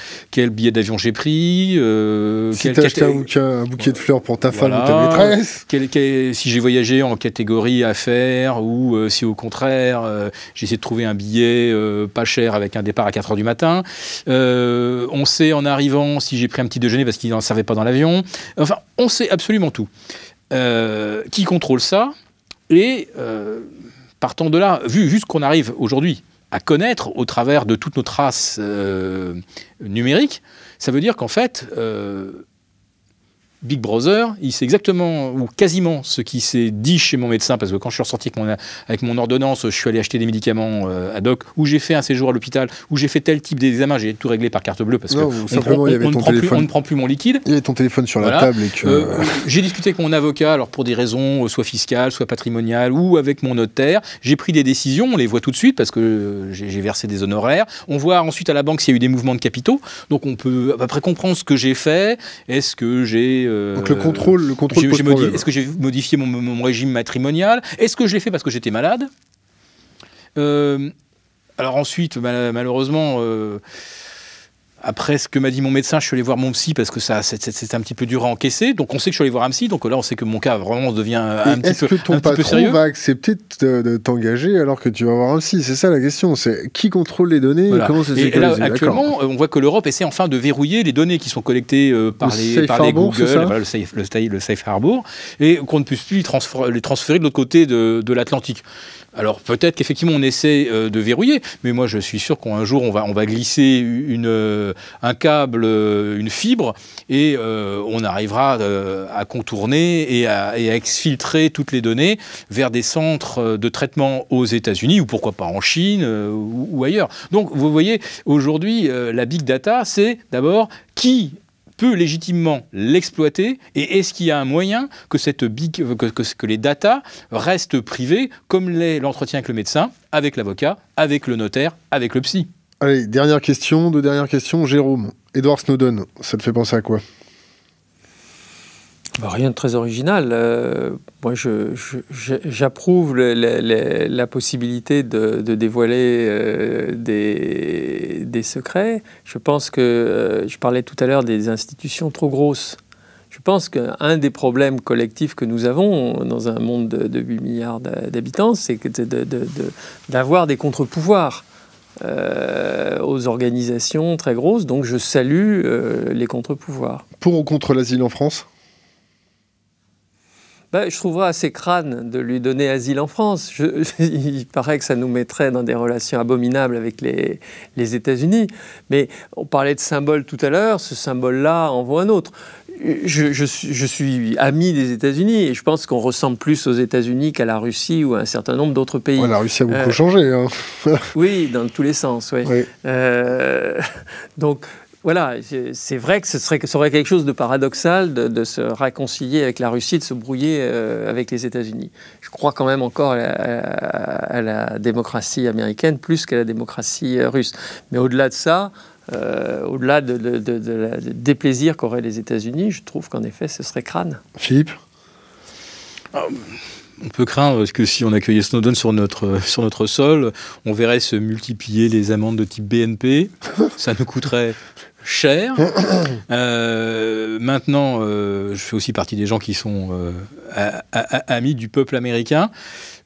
billet d'avion j'ai pris. Euh, si acheté bouquet de fleurs pour ta femme ou ta maîtresse. si j'ai voyagé en catégorie affaires ou euh, si au contraire, euh, j'ai essayé de trouver un billet pas cher avec un départ à 4h du matin. on sait en arrivant si j'ai pris un petit déjeuner parce qu'il n'en servait pas dans l'avion. Enfin, on sait absolument tout. qui contrôle ça et euh, partant de là, vu, ce qu'on arrive aujourd'hui à connaître au travers de toutes nos traces euh, numériques, ça veut dire qu'en fait, euh, Big Brother, il sait exactement ou quasiment ce qui s'est dit chez mon médecin, parce que quand je suis ressorti avec mon, avec mon ordonnance, je suis allé acheter des médicaments ad euh, hoc, ou j'ai fait un séjour à l'hôpital, où j'ai fait tel type d'examen, j'ai tout réglé par carte bleue parce que ne prend plus, mon liquide. Il y avait ton téléphone sur la table et que... Euh, j'ai discuté avec mon avocat, alors pour des raisons euh, soit fiscales, soit patrimoniales, ou avec mon notaire. J'ai pris des décisions, on les voit tout de suite parce que j'ai versé des honoraires. On voit ensuite à la banque s'il y a eu des mouvements de capitaux, donc on peut à peu près comprendre ce que j'ai fait, est-ce que j'ai euh, Donc le contrôle, le contrôle. Est-ce que j'ai modifié mon, régime matrimonial Est-ce que je l'ai fait parce que j'étais malade euh, Alors ensuite, malheureusement, euh, après ce que m'a dit mon médecin, je suis allé voir mon psy parce que ça, c'est un petit peu dur à encaisser. Donc on sait que je suis allé voir un psy. Donc là, on sait que mon cas vraiment devient un petit, peu, Est-ce que ton patron va accepter de, t'engager alors que tu vas voir un psy C'est ça la question. C'est qui contrôle les données et comment là, Actuellement, on voit que l'Europe essaie enfin de verrouiller les données qui sont collectées euh, par, les, par Google, le, safe, safe, Harbor, et qu'on ne puisse plus les transférer de l'autre côté de l'Atlantique. Alors peut-être qu'effectivement on essaie euh, de verrouiller, mais moi je suis sûr qu'un jour on va, on va glisser euh, un câble, euh, une fibre, et on arrivera à contourner et à, exfiltrer toutes les données vers des centres de traitement aux États-Unis ou pourquoi pas en Chine ou, ailleurs. Donc vous voyez, aujourd'hui la big data c'est d'abord qui peut légitimement l'exploiter Et est-ce qu'il y a un moyen que, cette que, les datas restent privées, comme l'est l'entretien avec le médecin, avec l'avocat, avec le notaire, avec le psy Allez, dernière question, deux dernières questions. Jérôme, Edward Snowden, ça te fait penser à quoi bah, rien de très original. Euh, moi, j'approuve la possibilité de, dévoiler euh, des, secrets. Je pense que, euh, je parlais tout à l'heure des institutions trop grosses. Je pense qu'un des problèmes collectifs que nous avons dans un monde de, 8 milliards d'habitants, c'est d'avoir de, des contre-pouvoirs. aux organisations très grosses. Donc je salue les contre-pouvoirs. Pour ou contre l'asile en France bah, je trouverais assez crâne de lui donner asile en France. il paraît que ça nous mettrait dans des relations abominables avec les, États-Unis. Mais on parlait de symbole tout à l'heure, ce symbole-là en vaut un autre. Je, suis ami des États-Unis et je pense qu'on ressemble plus aux États-Unis qu'à la Russie ou à un certain nombre d'autres pays. la Russie a beaucoup euh, changé. Hein. oui, dans tous les sens. Oui. Euh, donc voilà, c'est vrai que ce serait, ça serait quelque chose de paradoxal de, se réconcilier avec la Russie, de se brouiller euh, avec les États-Unis. Je crois quand même encore à, la démocratie américaine plus qu'à la démocratie euh, russe. Mais au-delà de ça, euh, au-delà de, de, des plaisirs qu'auraient les États-Unis, je trouve qu'en effet, ce serait crâne. Philippe ah, On peut craindre que si on accueillait Snowden sur notre, sur notre sol, on verrait se multiplier les amendes de type BNP. Ça nous coûterait cher. Euh, maintenant, euh, je fais aussi partie des gens qui sont euh, amis du peuple américain.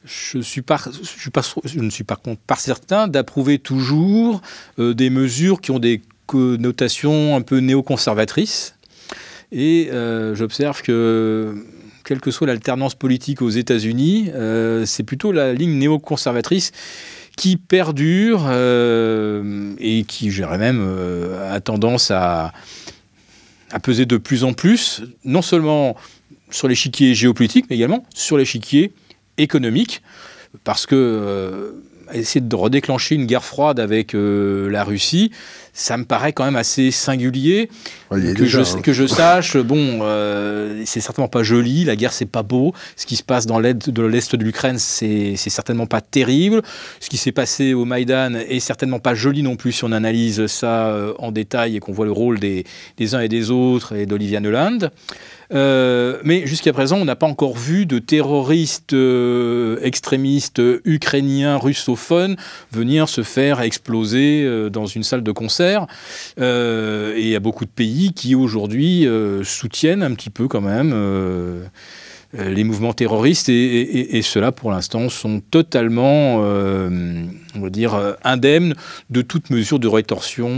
Je, suis je, suis je ne suis par contre pas certain d'approuver toujours des mesures qui ont des connotations un peu néoconservatrices. Et j'observe que quelle que soit l'alternance politique aux États-Unis, c'est plutôt la ligne néoconservatrice qui perdure euh, et qui, je même, euh, a tendance à, peser de plus en plus, non seulement sur l'échiquier géopolitique, mais également sur l'échiquier économique, parce que euh, essayer de redéclencher une guerre froide avec la Russie, ça me paraît quand même assez singulier. que, je, hein. que, je, sache, bon, euh, c'est certainement pas joli, la guerre c'est pas beau, ce qui se passe dans l'est de l'Ukraine c'est certainement pas terrible, ce qui s'est passé au Maïdan est certainement pas joli non plus si on analyse ça euh, en détail et qu'on voit le rôle des, des uns et des autres et d'Olivia Neuland. Euh, mais jusqu'à présent, on n'a pas encore vu de terroristes euh, extrémistes ukrainiens, russophones venir se faire exploser euh, dans une salle de concert. et il y a beaucoup de pays qui aujourd'hui soutiennent un petit peu quand même euh, les mouvements terroristes et, ceux-là, pour l'instant, sont totalement, euh, on va dire, euh, indemnes de toute mesure de rétorsion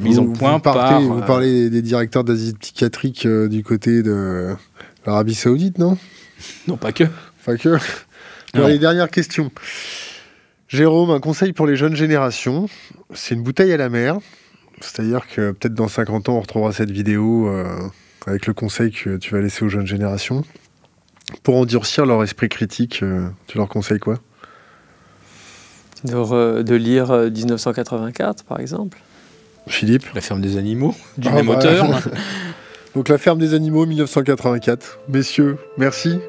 mise en point vous par... Vous parlez des directeurs d'asile psychiatrique du côté de l'Arabie saoudite, non Non, pas que. Pas que. Alors, les dernières questions. Jérôme, un conseil pour les jeunes générations. C'est une bouteille à la mer. C'est-à-dire que peut-être dans 50 ans, on retrouvera cette vidéo avec le conseil que tu vas laisser aux jeunes générations pour endurcir leur esprit critique, euh, tu leur conseilles quoi de, lire 1984, euh, par exemple. Philippe La ferme des animaux, du ah même bah. auteur. Donc La ferme des animaux, 1984. Messieurs, merci.